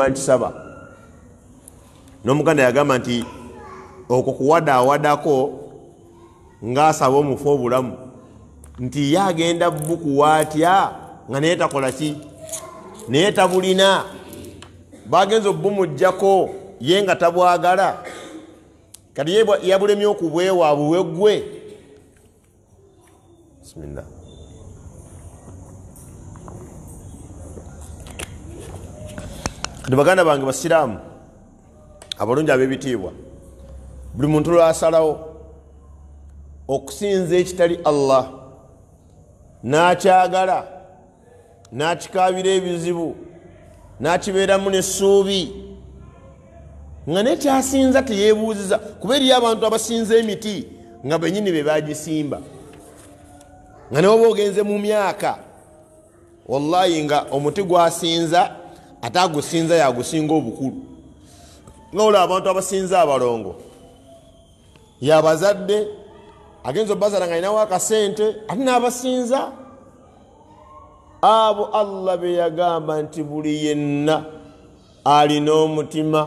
mankisaba n'omuganda yagamba nti okwo kuwadaawadako ng'asaba omufu obulamu nti ye agenda bukuwaatya nga naye takola ki naye tabulina bagenza obumugjako ye nga tabwagala kati yabulemye okubwewa buwegwe bisimillah kati baganda bange basiraamu abalungi ab'ebitiibwa buli muntu lwasalawo okusinza ekitali allah n'akyagala n'akikaabira ebizibu n'akibeeramu nessuubi nga nekyasinza teyeebuuziza kuba eriyo abantu abasinza emiti nga benyini be bagisimba nga nawe ba ogenze mu myaka wallahi nga omuti gwasinza ate agusinza yagusinga obukulu noola abantu abasinza abalongo yabazadde agenza obazara nga inawo akasente ate nabasinza abo allah beyagamba nti buli yenna alina omutima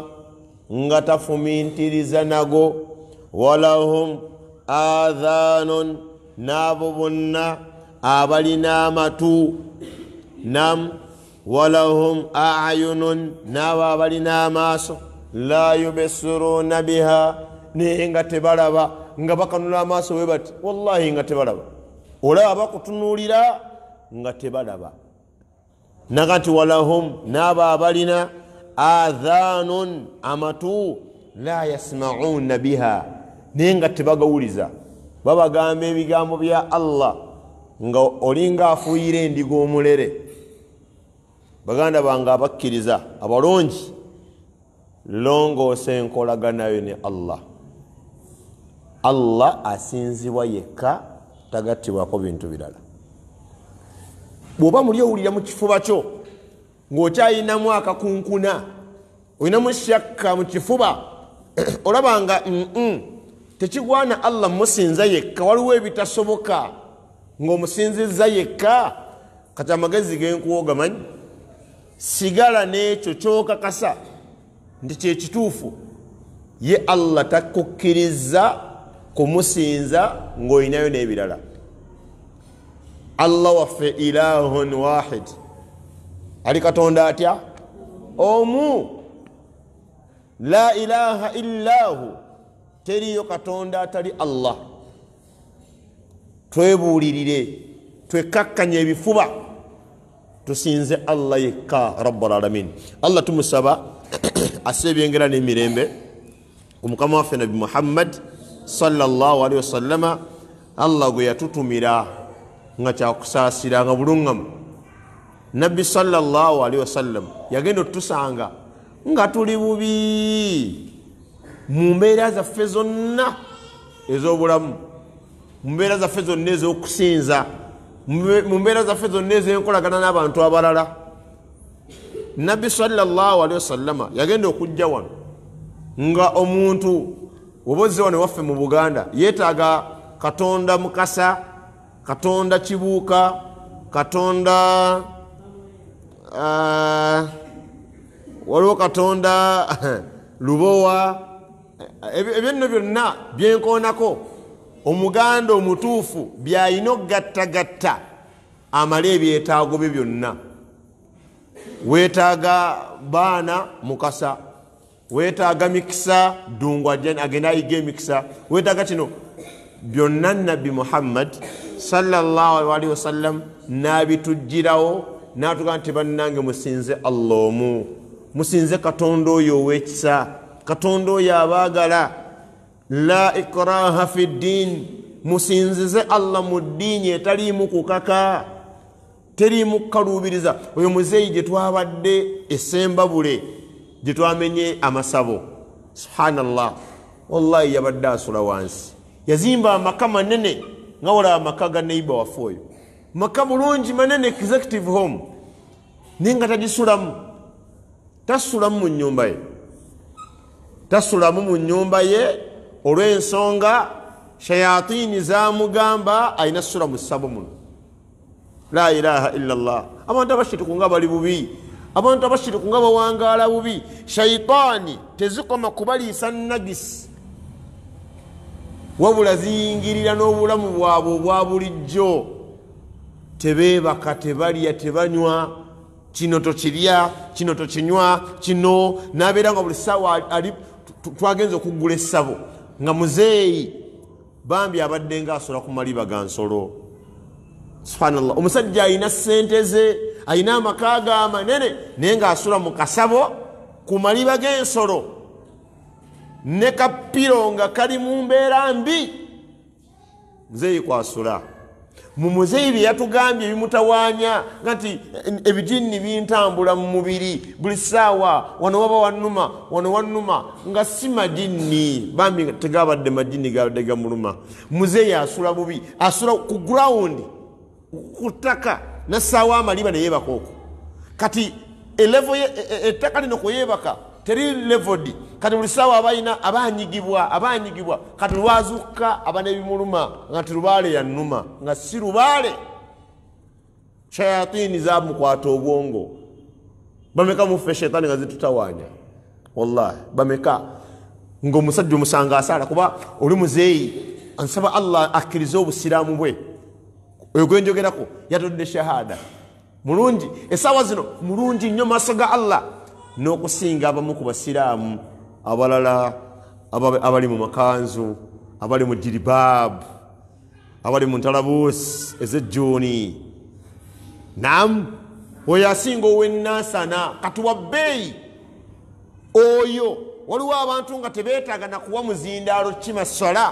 nga tafumintiriza nago walahum adhanun n'abo bonna abalina amatu nam walahum ayunun naabo abalina amaaso la yubesiruuna biha naye nga tebalaba nga bakanula amaaso we bati wallahi nga tebalaba olaba bakutunuulira nga tebalaba naga nti walahum naabo abalina adhaanun amatu la yasmauuna biha naye nga tebagawuliza babagamba ebigambo bya allah nga olinga afuuyira endiga omulere baganda bange abakkiriza abalungi longoosa enkolaganayo ne allah allah asinzibwa yekka tagattibwako bintu birala bwoba muli owulira mu kifuba kyo ng'okyayinamu akakunkuna olinamu shakka mu kifuba olabanga tekigwana allah musinza yekka waliwo ebitasoboka ng'omusinziza yekka kati amagezi genkuwa gamanyi sigala nekyo kyokakasa nti kyekituufu ye allah takukkiriza kumusinza ngaolinayo nebirala allah waffe ilahun wahid ali katonda atya omu la ilaha illahu teriyo katonda atali allah twebuulirire twekakkanya ebifuba tusinze allah yekka rabualamin allah tumusaba asebyengera nemirembe omukama waffe nabi muhammad salllah alihi wasalama allah gwe yatutumira nga kyakusaasiranga bulugamu nabbi salllah alihi wasallam yagenda otutusanga nga tuli bubi mu mbeera zaffe zonna ez'obulamu mu mbeera zaffe zonna ez'okusinza mu mbeera zaffe zonna ezenkolagana n'abantu abalala nabbi salllahu alehi wasallama yagenda okujja wano nga omuntu oba ozze wano waffe mu buganda yeetaaga katonda mukasa katonda kibuuka katonda eh, waliwo katonda lubowa ebyo nno byonna byenkoonako omuganda omutuufu byayina okgattagatta amale ebyetaago bye byonna weetaaga baana mukasa weetaaga mikisa dungu agenda ayiga emikisa weetaaga kino byonna nabbi muhammad salllahalihi wasallam naabitujjirawo naatugaa nti bannange musinze allah omu musinze katonda oyo ow'ekisa katonda oyo abaagala la ikraha fi ddiini musinzize allah mu ddiini etaliimu kukaka teriimu kukaluubiriza oyo muzeeyi gye twabadde esembabule gye twamenye amasabo subhanallah wallahi yabadde asula wansi yazimba amaka manene nga wala amaka ga neiba waffe oyo maka mulungi manene executive home naye nga tagisulamu tasulamu mu nyumba ye tasulamu mu nyumba ye olwensonga shayatini zamugamba alina sula mu ssabu muno la ilaha illallah abantu abashiriku nga bali bubi abantu abashiriku nga bawangala bubi shaitaani tezikoma kubaliisa nagisi wabula ziyingirira n'obulamu bwabwe obwa bulijjo tebeebaka tebalya tebanywa kino tokirya kino tokinywa kino nabeera nga buli ssaawa ali twagenza okugula essabo nga muzeeyi bambi abadde ngaasola ku maliba ga nsolo subhanallah omusajja ayina sente ze ayina amaka ga manene naye ngaasula mu kasabo ku maliba g'ensolo ne kapiro nga kali mu mbeera mbi muzeeyi kwasula mu muzeeyi bye yatugambye ebimutawaanya nga nti eh, ebijinni bintambula mu mubiri buli ssaawa wano waba wanuma wano wanuma nga si madinni bambi tegabadde madinni gabadde gamuluma muzeeyi asula bubi asula ku gurawundi ku ttaka nassaawa amaliba neyeebaka okwo kati elevo e, e, ettaka lino kweyeebaka teri levodi kati buli saawa abaina abanyigibwa abanyigibwa kati lwazukka abanebimuluma nga tilubaale yanuma nga si lubaale shayatini zamukwata obwongo bameka muffe shetaani nga zitutawanya wallahi bameka ngaomusajja omusanga asaala kuba oli muzeeyi ansaba allah akkirize obusiraamu bwe ogwenjogerako yatodde shahada mulungi esaawa zino mulungi nnyo maaso ga allah n'okusinga abamu ku basiraamu abalala abali mu makanzu abali mu jiribaabu abali mu ntalabuusi ezejjuuni namu oyo asinga ow'ennaasana katuwa bbeeyi oyo waliwo abantu nga tebeetaaga nakuwa muzindaalo kimasala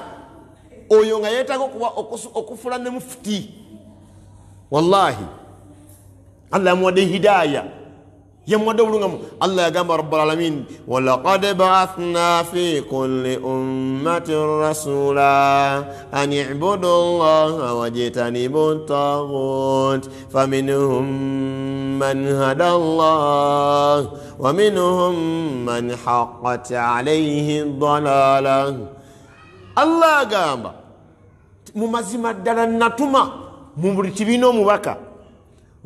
oyo nga yeetaaga okuba okufula ne mufuti wallahi allah yamuwadde hidaaya يمودولون الله يا جماعة رب العالمين ولقد بعثنا في كل أمة رسولا أن اعبدوا الله واجتنبوا الطاغوت فمنهم من هدى الله ومنهم من حقت عليه الضلالة الله يا جماعة دلنا تما ممرتبين مبكر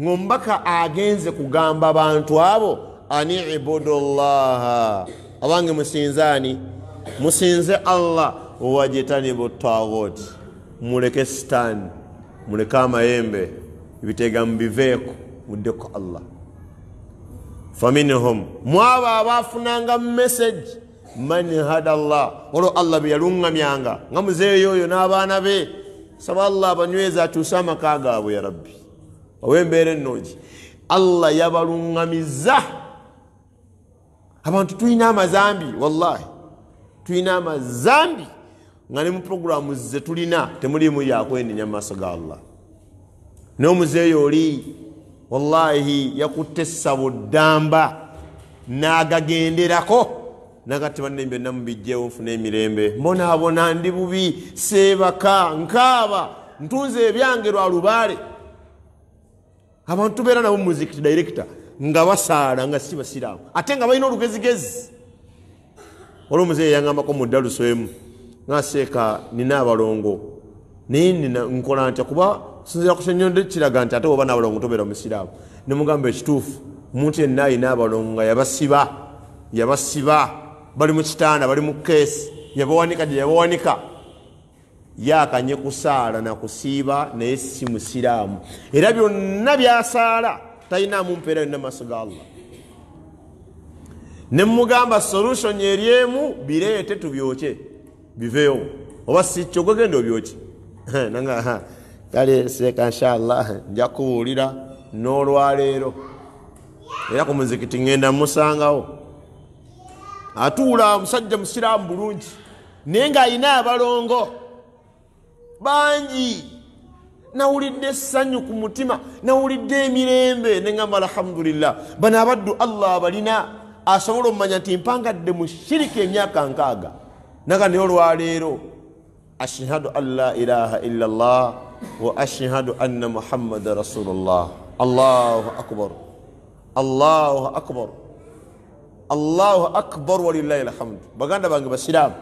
ngombaka agenze kugamba bantu abo aniibudu llaha abange musinze ani musinze allah wajitanibu taguti muleke sitani muleke amayembe bitega mubiveeko muddeko allah faminhum mwabo abafunanga mumesaji man hada llah olwo allah beyaluŋŋamyanga nga muzeeyo oyo n'abaana be saba allah banyweza akyuse amaka gaabwe ya rabbi olwembeera ennungi allah yabalungamiza abantu tulina amazambi wallahi tulina amazambi nga ne mu puroguramu ze tulina temulimu yakwenenya mu maaso ga allah n'omuzeeyo oli wallahi yakutte essabu ddamba n'agagenderako nagati banne byonna mubijjewo nfuna emirembe mbonaabona ndi bubi seebaka nkaaba ntunze ebyange lwa lubaale abantu beera nabo music director nga basaala nga si basiraamu ate nga balina olugezigezi olwo muzeeyi yayangambako mu dalusoemu naseeka nina abalongo naye nkola ntya kuba sinzira ku kyenyonde kiraga nti ate oba n'abalongo tobeera musiraamu nemugamba ekituufu omuntu yenna alina abalongo nga yabasiba yabasiba bali mu kitanda bali mu keesi yabawanika gye yabawanika yakanye kusaala nakusiiba naye si musiraamu era byonna byasaala talinaamu mpeera yonna maaso ga allah ne mugamba solution eri emu bireete tubyokye biveewo oba sikyo gwegenda obyoki kaleseeka nshallah njakubuulira n'olwaleero era ku muzikiti ŋenda mmusangawo atuula musajja musiraamu bulungi naye ng'ayina abalongo bangi nawulidde essanyu ku mutima mirembe nenga mala alhamdulillah bana abaddu allah balina asobola omumanya nti de mushirike shirika nkaga nkaaga naga naye lero ashhadu alla ilaha illa allah wa ashhadu anna muhammad rasulullah allahu akbar allahu akbar allahu akbar walilahi alhamdu baganda bange basiraamu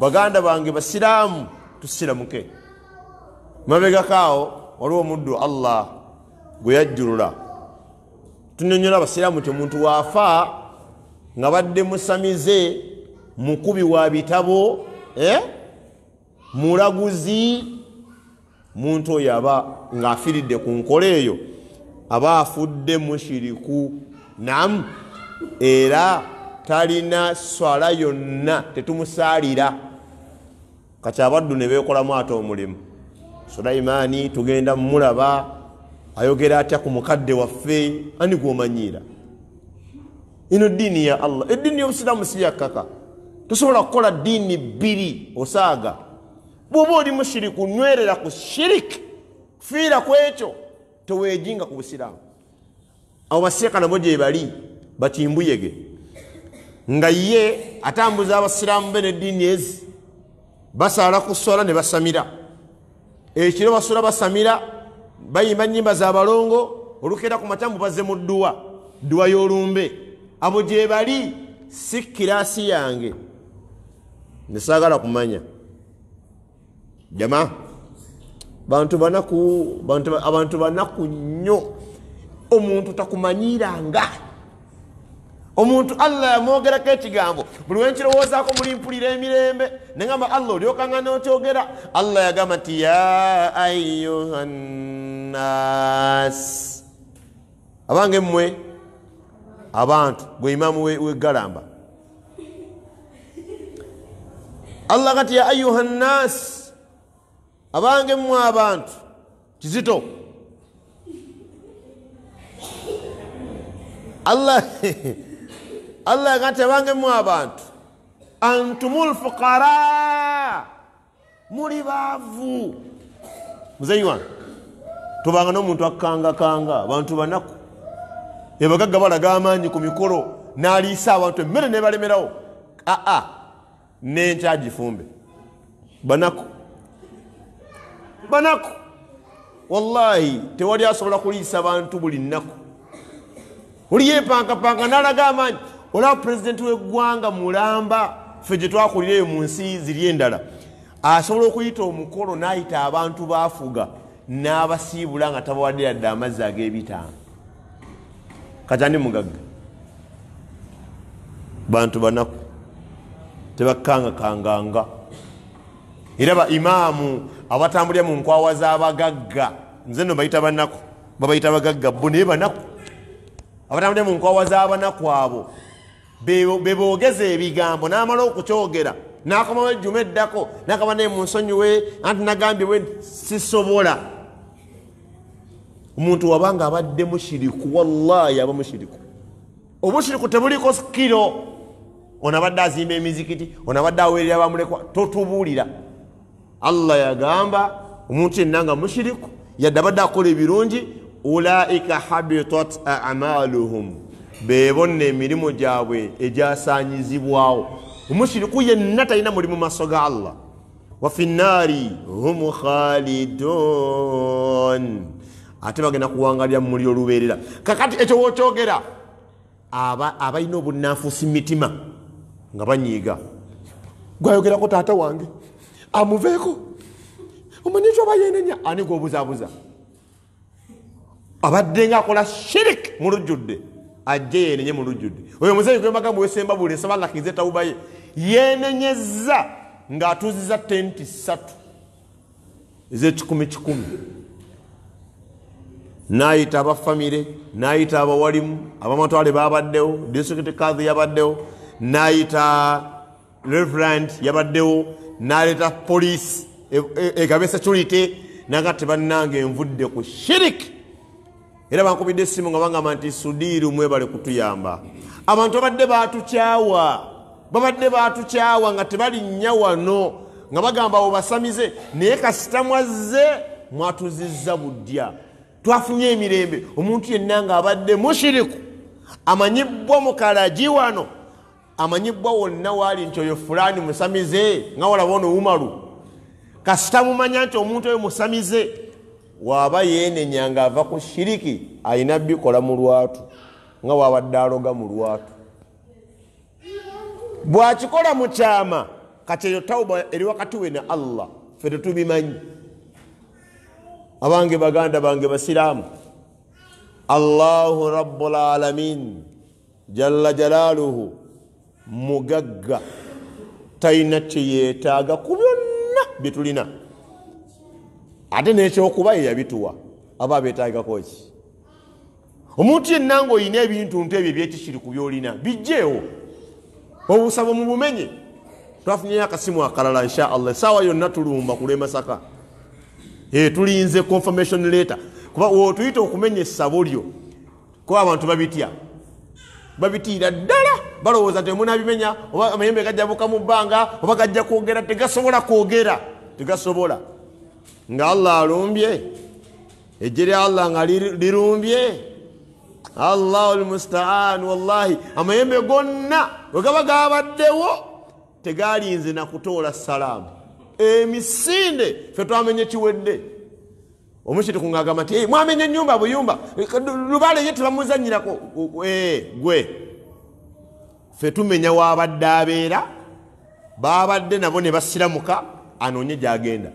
baganda bange basiraamu tusiramuke mabegakaawo waliwo omuddu allah gwe yajjulula tunyonyola abasiraamu nti omuntu waafa nga badde musamize mukubi wa bitabo eh? mulaguzi muntu oyo aba ngaafiridde ku nkola eyo aba afudde mushiriku nam era talina swala yonna tetumusaalira kati abaddu ne beekolamu ate omulimu sulaimaani tugenda mumulaba ayogera atya ku mukadde waffe ani gwomanyiira ino diini ya allah eddiini yobusiraamu siyakkaka tosobola kukola diini bbiri osaaga bwoba oli mushiriku nywerera ku shiriki fiira ku ekyo teweejinga ku busiraamu abo basiyaka nabo gye bali batimbuyege nga ye atambuza abasiraamu be neddiini ezi basaala ku swala ne basamira ekiro basula basamira bayimba nyimba zabalongo olukera ku matambu baze mu dduwa dduwa y'olumbe abo gye bali si kiraasi yange nesaagala kumanya jama bantu banaku abantu banaku nnyo omuntu takumanyiranga omuntu allah yamwogerako ekigambo buli wenkirowoozaako mulimpulira emirembe nengamba allah olyokangana otyogera allah yagamba nti ya ayuhannas abange mmwe abantu gwe imaamu wegalamba allah gati ya ayuhannas abange mmwe abantu kizito allah allah yaga tebangemu abantu antumul fuqara muli baavu muzeyi wange tubanga n'omuntu akangakanga abantu banaku ebagagga balaga amaanyi ku mikolo n'aliisa abantu emmere nebalemerawo aa nenkyagifumbe banaku banaku wallahi tewali asobola kuliisa bantu buli nnaku oliyo empankapanka n'alaga amaanyi olaba pulezidenti w'eggwanga mulamba ffe gye twakulira eyo mu nsi ziri endala asobola okuyita omukolo n'ayita abantu baafuga n'abasiibula nga tabawadde yadde amazzi ag'ebitaano kati andi mugagga bantu banaku tebakkanga kanganga era ba imaamu abatambulira mu nkwawa z'abagagga nze no bayita banaku babayita bagagga bo naye banaku abatambulira mu nkwawa z'abanaku abo be boogeza ebigambo n'amala okukyogera n'akomawo ejjuma eddako nakaba naye munsonyiwe anti nagambyewe sisobola omuntu wabanga abadde mushiriku wallahi aba mushiriku obushiriku tebuliko sikiro onabadde azimba emizikiti onabadde awerera bamulekwa totubulira allah yagamba omuntu yenna nga mushiriku yadde abadde akola ebirungi ulaika habitat amaluhum bebona emirimu gyabwe egyasanyizibwawo omushiriku yenna talina mulimu maaso ga allah wafinaari humu khalidun ate bagenda kuwangalira mumuli oluberera kakati ekyo wokyogera abalina obunafusi mitima nga banyiiga gwayogerako taata wange amuveeko omanyikyo obayenenya ani gwobuzabuza abaddenga akola shirik mulujjudde ajje yeenenye mu lujjudde oyo omuzeeyi gwembagamba wesemba buli esaba lakize tawuba ye yeenenyezza ng'atuuziza tenti ssatu ez'ekikumi kikumi naayita abafamire naayita abawalimu abamatwale baabaddewo disitulikiti kadhi yabaddewo naayita reverant yabaddewo naaleeta poliisi egabe e, e, security nagati bannange envudde ku shiriki era bankubidde esimu nga bagamba nti sudiiru mwebale kutuyamba abantu babadde batukyawa babadde batukyawa nga tebalinnya wano nga bagamba awo basamize naye kasita mwazze mwatuzizza buddya twafunye emirembe omuntu yenna ngaabadde mushiriku amanyibwa mukalagi wano amanyibwa wonna waali nti oyo fulaani musamize nga walaba onoumalu kasita mumanya nti omuntu oyo musamize waaba yeenenya ngaava ku shiriki ayina bikola mu lwatu nga waabadde aloga mu lwatu bwakikola mu kyama kati eyo tauba eri wakati we ne allah fe tetubimanyi abange baganda bange basiraamu allahu rabulalamin jalla jalaaluhu mugagga talina kyeyeetaaga ku byonna byetulina ate nekyokuba yeyabituwa aba betagakoki omuntu yenna ngaoyina ebintu nt ebyo byekikiri ku byolina bijjeewo obusabo mubumenye twafunyeyo akasimu akalala inshaallah esaawa yonna tulumba kulemasaka eh, tulinze confirmation later kuba otuyita okumenya essabo lyo kuba abantu babitya babitiira ddala balowooza nti munabimenya oba amayembe gajja buka mu bbanga oba gajja kwogera tegasobola kwogera tegasobola ngaallah alumbye ejje lya allah nga lirumbye allahu lmustaan wallahi amayembe gonna wegaba gabaddewo tegalinze nakutoola salaamu emisinde fe twamenye kiwedde omukiti kungagamba nti mwamenye enyumba buyumba lubaale ye tebamuzanyirako e, gwe fe tumenya wabadde abeera babadde nabo ne basiramuka anoonye gyagenda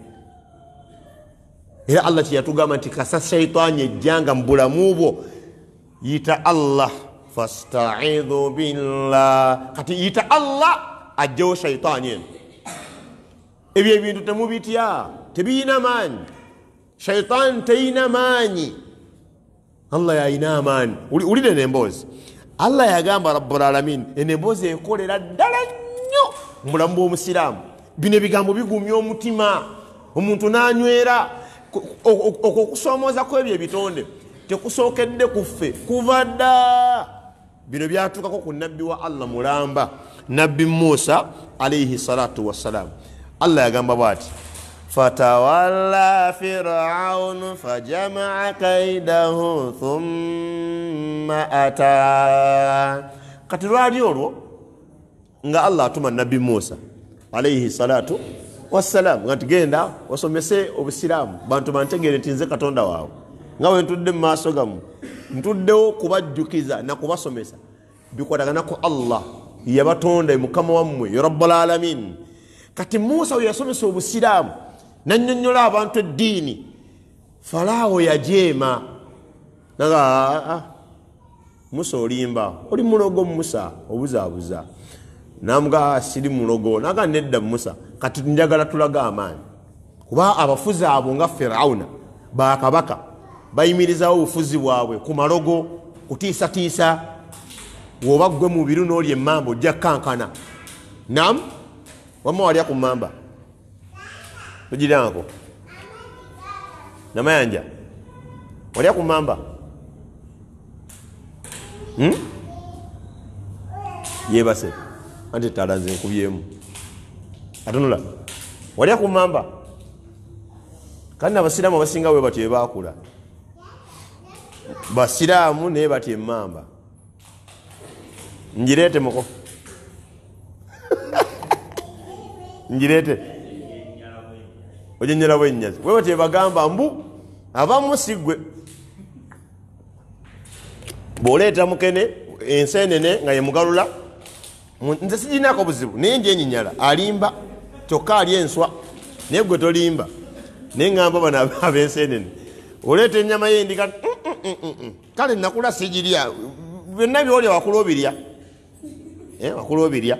era allah kyeyatugamba nti kasa shaitaani ejjanga mubulamubwo yita allah fastaidhu billah kati yita allah ajjawo shaitaani en ebyo ebintu temubitya tebiyina maanyi shaitaani teyina maanyi allah yayina amaanyi ulire nemboozi allah yagamba rabulalamin enemboozi ekolera ddala nnyo mubulamu bwomusiraamu bino ebigambo bigumya omutima omuntu nanywera okwo okusoomooza kwebyo ebitonde tekusookedde ku ffe kuva dda bino byatuukako ku nabbi wa allah mulamba nabbi musa alaihi salatu wassalaamu allah yagamba bwati fatawalla firaunu fajamaa kaidahu thumma ata kati lwali olwo nga allah atuma nabbi musa alaihi salatu wasalaamu nga tigenda wasomese obusiraamu bantu bantegere nti nze katonda waabwe nga we ntudde mu maaso gamu ntuddewo kubajjukiza nakubasomesa bikwataganaku allah yabatonda e mukama wammwe yarabulalamin kati musa we yasomesa obusiraamu nanyonyola abantu eddiini falaawo yajeema nga ah, ah, ah, musa olimba oli mulogo musa obuzaabuza namuga siri mulogo naga nedda musa kati njagala tulaga amaani kuba abafuzi abo nga firauna bakabaka bayimirizawo obufuzi bwabwe ku malogo kutiisatiisa woba gwe mubiru n'oly emamba ojja kkankana nam wama walya ku mamba togiranko namayanja walya ku mamba yebase hmm? anti etaala nze nkubyemu atunula wali akumamba kandi abasiraamu abasinga bwe batyo ebakula basiraamu naye batya emamba ngireete muko ngireete ojenyerabw enyazi we batya ebagamba mbu abamusigwe bwoleeta mukene ensenene nga yemugalula nze sijinako obuzibu naye njenyinyala alimba kyokka ali enswa naye gwe tolimba naye ŋamba bano abensenene oleeta enyama yendika mm, mm, mm, kale nakula sijirya byonna byolya wakula obirya eh, wakula obirya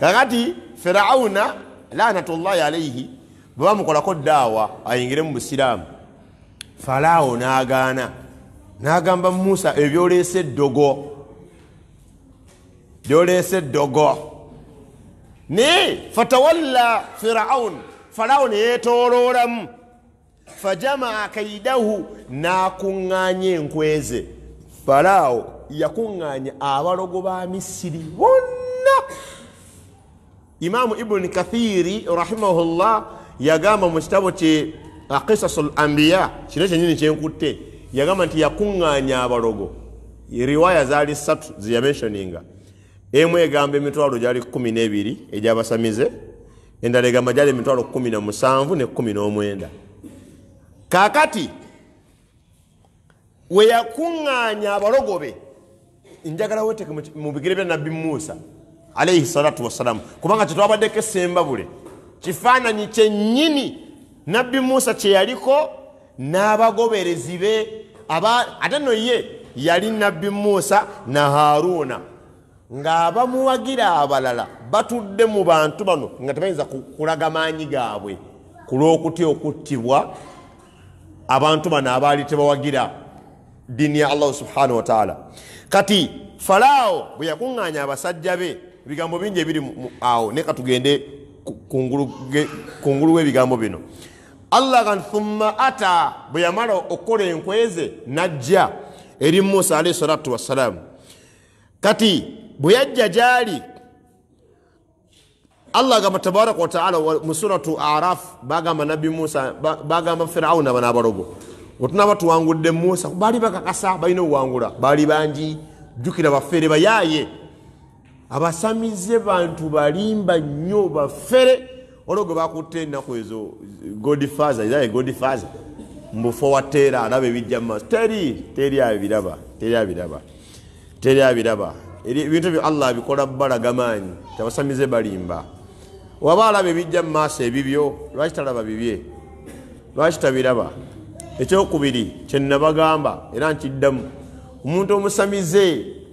kakati firauna lanatu llahi alaihi bwebamukolako daawa ayingire mu busiraamu falaawo n'agaana n'agamba musa ebyoleese eddogo lyoleesa eddogo naye fatawalla firawun farawuni yeetooloolamu fajamaa kaidahu n'akuŋŋaanya enkweze falaawo yakuŋŋaanya abalogo ba misiri bonna imaamu ibuni kathiri rahimahullah yagamba mu kitabo kye akisasu l ambiya kino kyenyini kyenkutte yagamba nti yakuŋŋaanya abalogo zali zaali ssatu zeyamentioninga emu egamba emitwalo gyali kumi n'ebiri egyabasamize endala egamba gyali emitwalo kumi na musanvu ne kumi n'omwenda kaakati weyakuŋŋaanya abalogobe njagala weteeke mu bigere bya nabbi muusa alaihi salatu wassalamu kubanga kyetwabaddeko esembabule kifaananyi kyennyini nabbi muusa kyeyaliko n'abagoberezi be ate noye yali nabbi muusa na haruuna ng'abamuwagira abalala batudde mu bantu bano nga tebayinza kulaga maanyi gaabwe ku lw'okutya okuttibwa abantu bano abaali tebawagira diini ya allahu subhanahu wataala kati falaawo bwe yakuŋŋaanya abasajja be ebigambo bingi ebiri awo naye katugende kungulu w'ebigambo bino allah thumma ata bwe yamala okukola enkweze najja eri musa alaihi salatu wassalaamu kati bwe yajja gyali allah agamba tabaraka wataala mu suratu araf bagamba nabi musa bagamba firawun abanabalogo wetunaba tuwangudde musa bali bakakasa balina owangula bali bangi jukira bafere bayaye abasamize bantu balimba nnyo bafere ologwe bakutte enaku ezo godfathergodfather mubufo wateera alaba ebijja mumaaso teri teri abiraba teri abiraba teri abiraba ebintu ebyo allah abikola bbala gamaanyi tebasamize balimba waba alaba ebijja mu maaso ebibyo lwaki talaba bibye lwaki tabiraba ekyokubiri kyenabagamba era nkiddamu omuntu omusamize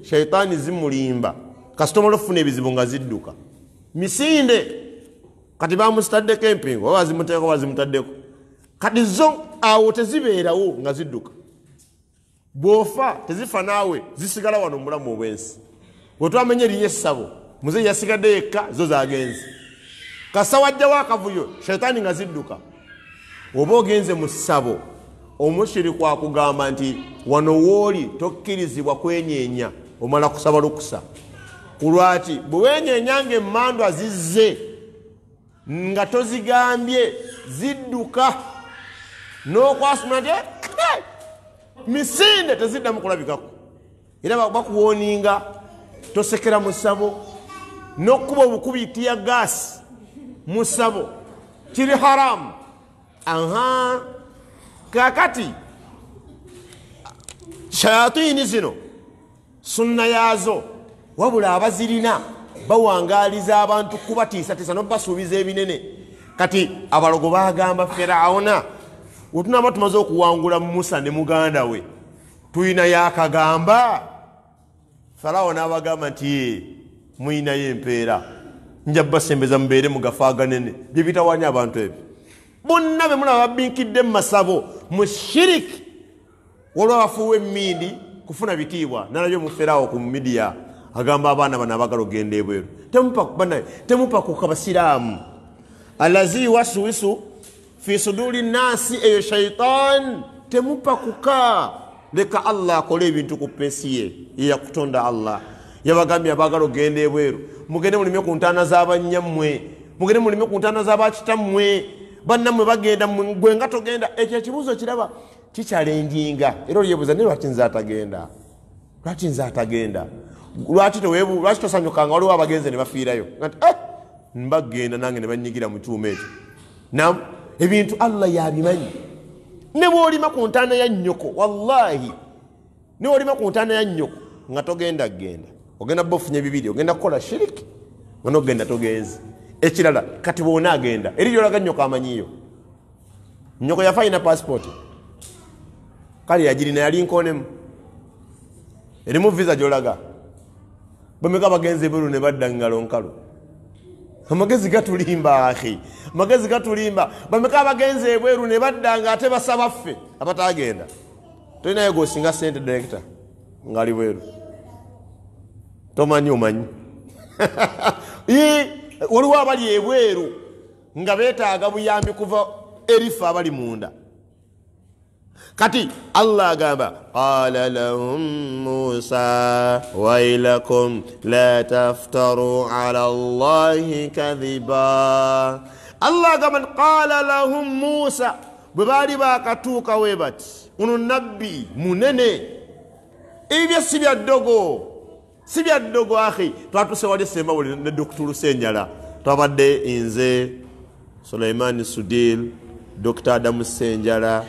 shaitaani zimulimba kasitomala ofuna ebizibu nga zidduka misinde kati bamusitaddeko empingo oba bazimuteeko bazimutaddeko kati zo awo tezibeerawo nga zidduka bwofa tezifa naawe zisigala wano omulamu obwensi wetwamenye erinye esabo muzeyi yasigadde yekka zo zagenze kasawajjawo akavuyo shaitaani nga zidduka oba ogenze mu ssabo omushiri kwakugamba nti wano wooli tokkirizibwa kwenyeenya omala kusaba lukusa kulwaki bwewenyeenyanga emmandw azizze nga tozigambye zidduka n'okwasumula nti eh, eh, misinde teziddamu kulabikaku era bakuwooninga tosekera musabo nokuba obukubi tiya gaasi musabo kiri haramu aha kakati shayatini zino sunna yaazo wabula abazirina bawangaliza abantu kubatiisatiisa nobasuubiza ebinene kati abalogo bagamba ferawuna wetunaba tumaze okuwangula musa ne muganda we tuyina yakagamba falawo n'abagamba nti ye muyinayo empeera nja basembeza mubeere mu gafa aganene byebitawanya abantu ebyo bonna be mulaba babinkidde mumasabo mu shiriki waliwo abafuuwa emmindi kufuna bitiibwa nalabyo mufeerawo ku midiya agamba abaana bano abagala ogenda ebweru temupa kuka basiraamu alazi waswisu fi suduri nnansi eyo shaitaan temupa kukaa leka allah akole ebintu ku pesi ye yeyakutonda allah yabagambye abagala ogenda ebweru mugende mulime ku ntaana z'abanyammwe mugende mulime ku ntaana z'abakitammwe bannammwe bagenda gwenga togenda ekyo ekibuuzo kiraba kikyalenjinga era oliyebuuza ni lwaki nze atagenda lwaki nze atagenda lwaki lwaki tosanyukanga waliwo abagenze ne bafiirayo ati eh, mbagenda nange ne banyigira mu kyuma ekyo na ebintu allah yabimanyi ne bwolima ku ntaana ya nnyoko wallahi ne bwolima ku ntaana ya nnyoko nga togenda genda ogenda bofunya bibiri ogenda kukola shiriki nogenda togenzi ekirala kati bwona agenda eri gyolaga nnyoko amanyiyo nnyoko yafaina pasipooti kale yagirina yali nkonemu erimu visa gyolaga bameka bagenzi ebiru ne badda ngalo nkalo amagezi gatulimba ahi amagezi gatulimba bameka abagenzi ebweru ne badda ngaate basabaffe abatagenda tolinayo gosinga sente director ngaali bweru tomanyi omanyi waliwo abali ebweru nga betaaga buyambi kuva erifa abali munda kati allah agamba qala lahum musa wailakum la taftaru ala llahi kadhiba allah agamba nti qala lahum musa bwe baali bakatuuka we bati uno nabbi munene ebyo si byaddogo si byaddogo ahi twatuse wali semba buli nedde okutuluse enjala twabadde nze suleimani sudil dr adamu senjala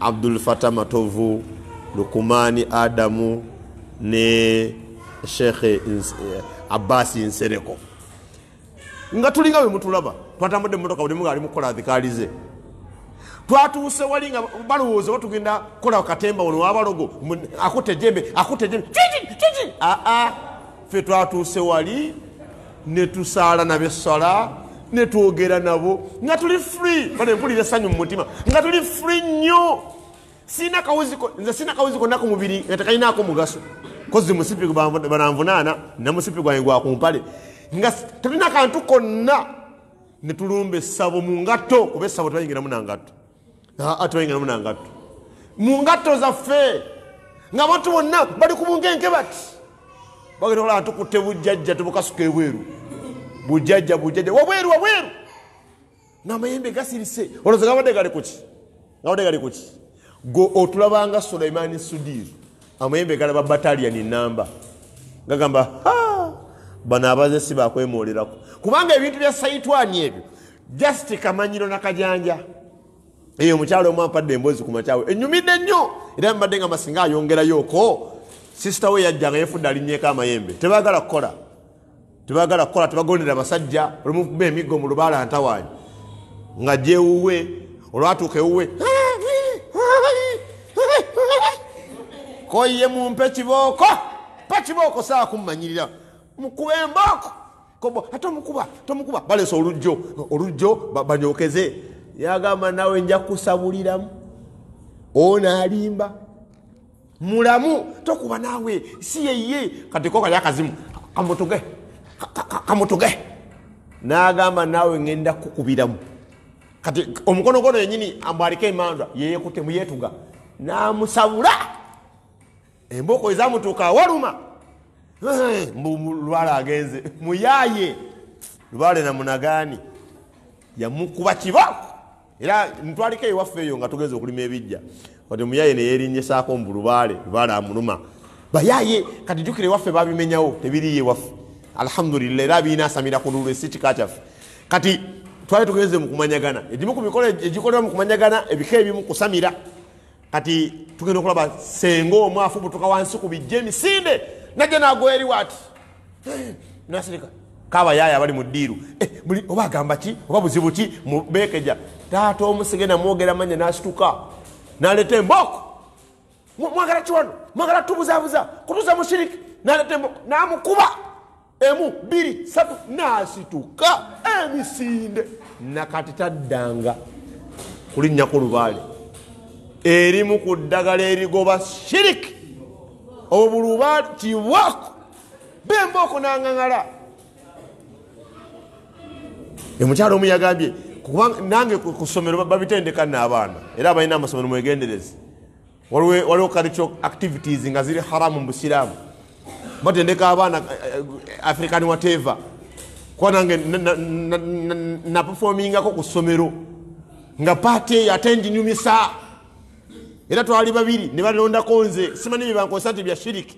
abdul fata matovu lukumani adamu ne shekhe abasi nsereko nga tulinga bemutulaba twatambudde mumotoka bulimu ngaali mukukola adhikalize twatuuse wali nga balowooza batugenda kukola katemba wono wabalogo akute jembe akute jembe aa ah, ah. fe twatuuse wali netusaala nabesala netwogera nabo nga tuli free bana mpulira esanyu mu mutima nga tuli free nnyo nze sina kawuzi konna ku mubiri nga tekalinaako mugaso kozi musipi banavunaana namusipi gwange gwakumpale nga tetulina kantu konna netulumba essabo mu ngatto kuba essabo tebayingiramu nangatto tebayingiramu nangatto mu ngatto zaffe nga abantu bonna bali kubunkenke bati bagenda kola ntukutte bujjajja tebukasuka ebweru bujajja bujajja wabweru wabweru namayembe gasirise olozo gabadde gali kuki gabadde gali kuki otulabanga suleimani sudir amayembe galaba batalian enamba gagamba bano abaze si bakwemolerako kubanga ebintu bya saitwani ebyo jasti kamanyiro nakajanja eyo omukyalo omwampadde emboozi ku makyawe enyumidde nnyo era mbadde nga masinga ayongerayooko sisita we yajjanga yefudde alinnyeeko amayembe tebagala kukola tebagala kukola tebagondera basajja olumukuba emiggo mu lubaala ntawaanyi nga gyewuwe olwatuuka ewuwe koye mumpe kibooko pa kibooko saa kummanyirira mukuba embooko kobo ate omukuba tomukuba balesa olujjo olujjo banyokeze yagamba nawe nja kusabuliramu onaalimba mulamu tokuba naawe si yeye katikokali akazimu kamotoge kamotoge nagamba naawe ngenda kukubiramu kati omukono gono yenyini ambwaliko emandwa yeyekutemuyetuga namusabula emboko ezamutuuka waluma lwala agenze muyaye lubale namunagaani yamukuba kiba era ntwaliko ewaffe eyo nga tugenza okulima ebijja kati muyaye neyerinyesaako mbu lubale lubale amuluma bayaye kati jukire ewaffe babimenyawo tebiriyo ewaffe alhamdulilah era binasamira ku lulwe sitika kyaffe kati twali tugenze mukumanyagana egimu ku mikolo egikolewa mukumanyagana ebika ebimu kusamira kati tugenda okulaba senga omwafu butuka wansi ku bijja emisinde najja nagweri waati eh, nasirika kabayaya bali mu ddiiru eh, oba agamba ki oba buzibu ki mubekeja taata omusige namwogera manya nasituka naleta emboko mwagala kiwano mwagala tubuzabuza kutuza mushiriki naleta emboko namukuba emu biri satu nasituka emisinde nakati taddanga kulinnyaku lubaale erimu ku ddagala erigoba shiriki obuluba kiwaku bemba okunangangala emukyala omu yagambye nange ku ssomero babitendeka naabaana era abalina amasomero mwegendereze waliwo kalico activities nga ziri haramu mubusiraamu batendeka abaana uh, uh, african whateve kubanange napefomingako ku ssomero nga paati eyo ate ndinyumisa era twali babiri ne balondako nze simanye byebankozesa nti bya shiriki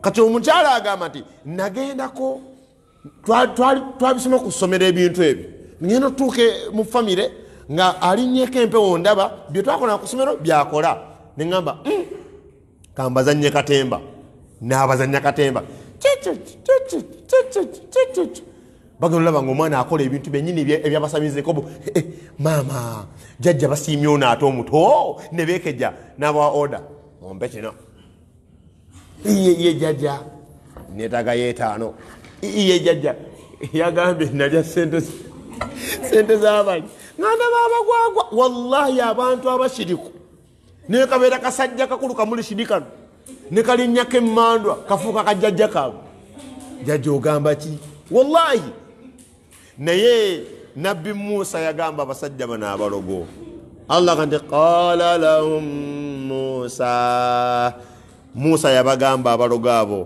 kati omukyala agamba nti nagendako twabisoma ku ssomero ebintu ebyo ngenda otutuuke mu famire nga alinyeko empewo ndaba byetwakola ku ssomero byakola neŋamba mm, kambazannye katemba n'abazanya katemba bagenda olaba ngaomwana akola ebintu byenyini ebyabasamizeko bu maama jajja basiimye ono ate omuto oh, ne beekeja n'aba oda ombe kino ye jajja neetaga yeetaano ye jajja yagambye nalya sente z'abanyi ngandaba abagwagwa wallahi abantu abashiriku nekabeera kasajja kakulu kamuli shirikano nekalinyako emandwa kafuuka kajjajja kaabwe jjajja ogamba ki wallahi naye nabbi musa yagamba abasajja bano abalogo allah nti qala lahum musa musa yabagamba abalogo abo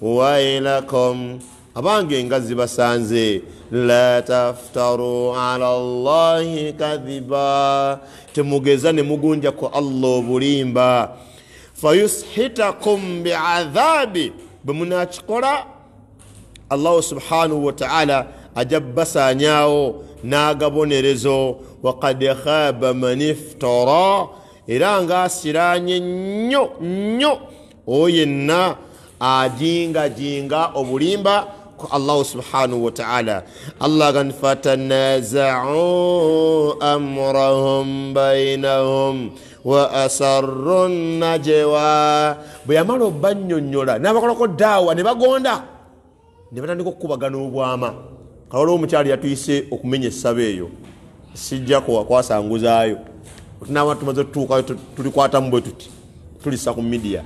wailakum abange nga zibasanze la taftaru ala llahi kadhiba temugeza nemugunja ku allah obulimba فيسحتكم بعذاب بمناشقرا الله سبحانه وتعالى أجب سانياو ناقب نرزو وقد خاب من افترى إران غاسراني نيو نيو وينا آجينغا جينغا أبوريمبا الله سبحانه وتعالى الله غن فتنازعوا أمرهم بينهم wa asaru najewa bwe yamala obbannyonnyola n'abakolako daawa ne bagonda ne batandika okukubagana obwama kalola omukyalo yatuyise okumenya essabo eyo sijja kwasanguzaayo tunaba tumaze otutuuka tulikwatamu bwe tuti tulisa ku midiya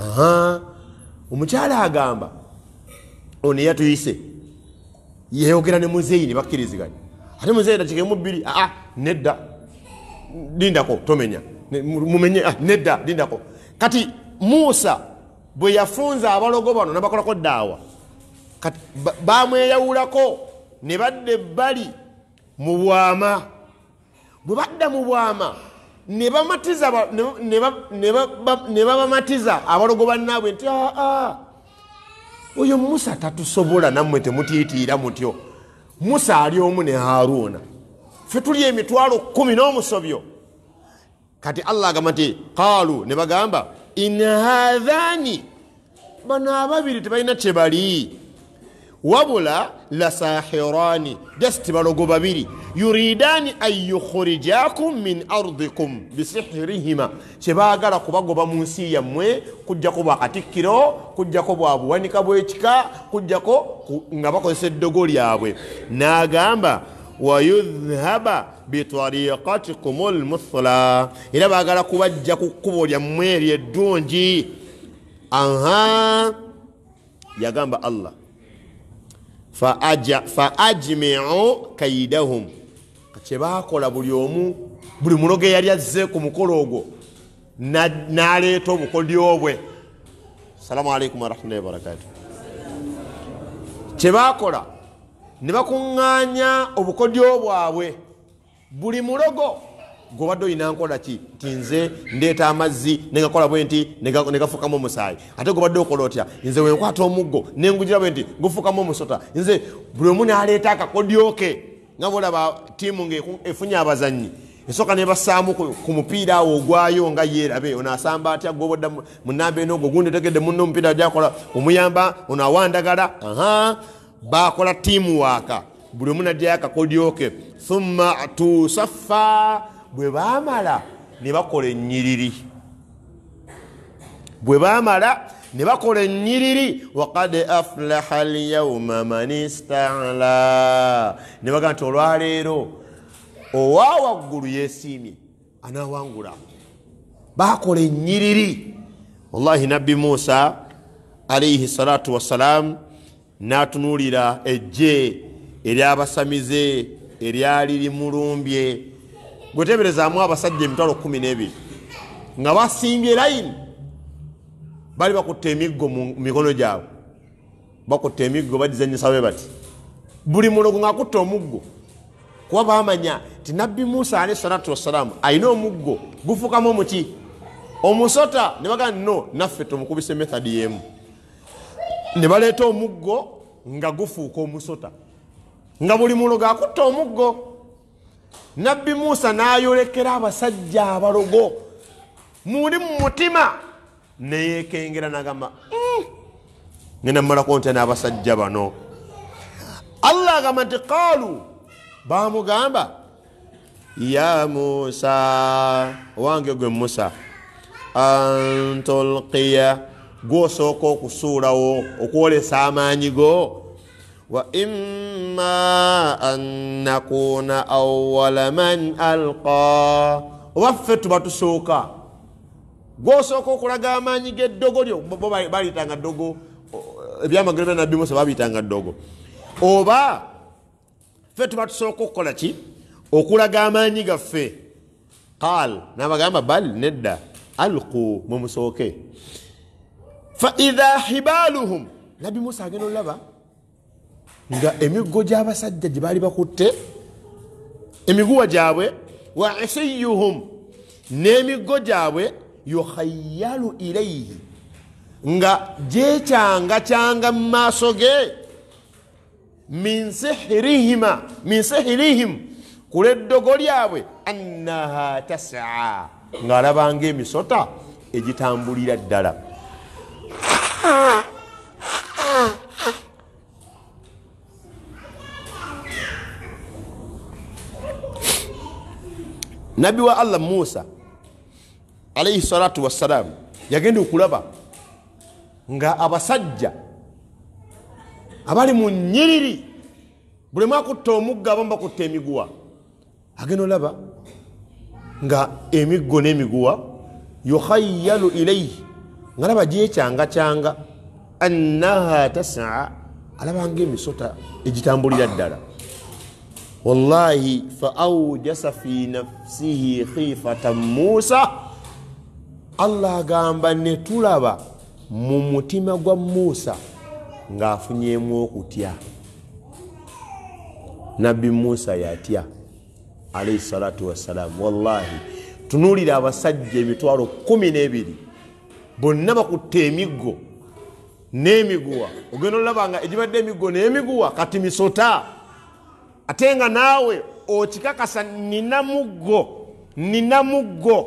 aha omukyala agamba ono yatuyise yeyogera ne muzeyi ne bakkiriziganya ate muzeyi dakikemu bbiri aa ah, ah, nedda lindako tomenya mumenye ah, nedda lindako kati musa bwe yafunza abalogo bano nabakolako daawa bamweyawulako ne badda ebbali mu bwama bwe badda mu bwama ne babamatiza abalogo bannaabwe nti aa ah, ah, oyo musa tatusobola nammwe temutiitiira mutyo musa ali omu ne haruna fetuli emitwalo kumi n'omusobyo kati allah agamba nti qaalu ne bagamba inhaathani bano ababiri tebalina kyebali wabula lasahirani jasi tibalogo babiri yuridani an yukhurijakum min ardikum bisihirihima kyebagala kubagoba mu nsi yammwe kujjako bwakatikkiro kujjako bwabuwanika bwekika kujjako nga bakozesa eddogo lyabwe nagamba na wayuhaba bitariikatikum lmusula era bagala kubajja ku kkubo lyammwe ery eddungi aha yagamba allah faajimiu kaidahum kyebakola buli omu buli muloge yali azze ku mukolo ogwo naleeta obukodyo bwe salamu aleikum warahmatullahi wabarakatu kyebakola ne bakuŋŋaanya obukodyo bwabwe buli mulogo gwobadde oyina nkolaki nti nze ndeeta amazzi negakola bwe nti negafuukamu omusaayi ate gwobadde okola otya nze wenkwata omuggo nengujira bwe nti gufuukamu omusota nze buli omu naleeta akakodyoke nga bolaba tiimu ngaefunye abazanyi esooka nebasaamu ku mupiira awo ogwayo nga yeerabe onasamba atya gwobadda munambe enogo gundi otegedde munno omupiira gyakola omuyamba ono awandagala bakola tiimu waaka buli omu najayakakodyoke thumma tusaffa bwe baamala ne bakola enyiriri bwe baamala ne bakola enyiriri waqad aflaha lyauma man istala ne bagaa nti olwaleero owawaggulu yeesiimye anawangula bakola enyiriri wallahi nabbi musa alaihi salatu wassalaamu n'atunuulira ejje eryabasamize eryali limulumbye gwetebereezaamu abasajja emitwalo kumi n'ebiri nga basimbye layini bali bakutta emiggo mu mikono gyabwe bakutta emiggo badizanyisawe bati buli mulogo ng'akutta omuggo kuba bamanya nti nabbi musa alehi salatu wassalaamu alina omuggo gufuukamu omuki omusota ne bagaa nno naffe tumukubisa emethadi yemu ne baleeta omuggo nga gufuuka omusota nga buli muloga akutta omuggo nabbi musa n'ayolekera abasajja abalogo muli mu mutima neyekengera nagamba mm, ngena mmalako nti n'abasajja bano allah agamba nti qaalu bamugamba ya musa owange gwe musa antolkiya gwosooka okusuulawo okwolesa amaanyi go wa imma annakuuna awala man alqa obaffe tuba tusooka gwosooka okulaga amaanyi geddogo lyo baliyitanga ddogo ebyamagero byanabbi musa babiyitanga ddogo oba ffe tuba tusooka okukola ki okulaga amaanyi gaffe qaal nabagamba bal nedda alku mwemusooke faiha hibaluhum nabi musa agenda olaba nga emiggo gyabasajja gye baali bakutte emiguwa gyabwe wa isiyuhum n'emiggo gyabwe yukhayalu ilaihi nga gyekyangakyanga mu maaso ge min sihirihim kula eddogo lyabwe annaha tasaa ng'alabanga emisota egitambulira ddala nabbi wa allah musa alaihi salatu wassalamu yagenda okulaba nga abasajja abali mu nyiriri bulimu akutta omugga abamu bakutta emiguwa agenda olaba nga emiggo n'emiguwa yuhayyalu ilaihi ngalaba gyekyangakyanga annaha tasa alabanga emisota egitambulira ddala wallahi faaujasa fi nafsihi khifatan musa allah agamba netulaba mu mutima gwa musa ngaafunyemu okutya nabbi musa yatya alaihi salatu wassalamu wallahi tunulira abasajja emitwalo 1 2 bonna bakutta emiggo n'emiguwa ogenda olabanga egibadde emiggo n'emiguwa kati misota ate nga naawe okikakasa ninamuggo ninamuggo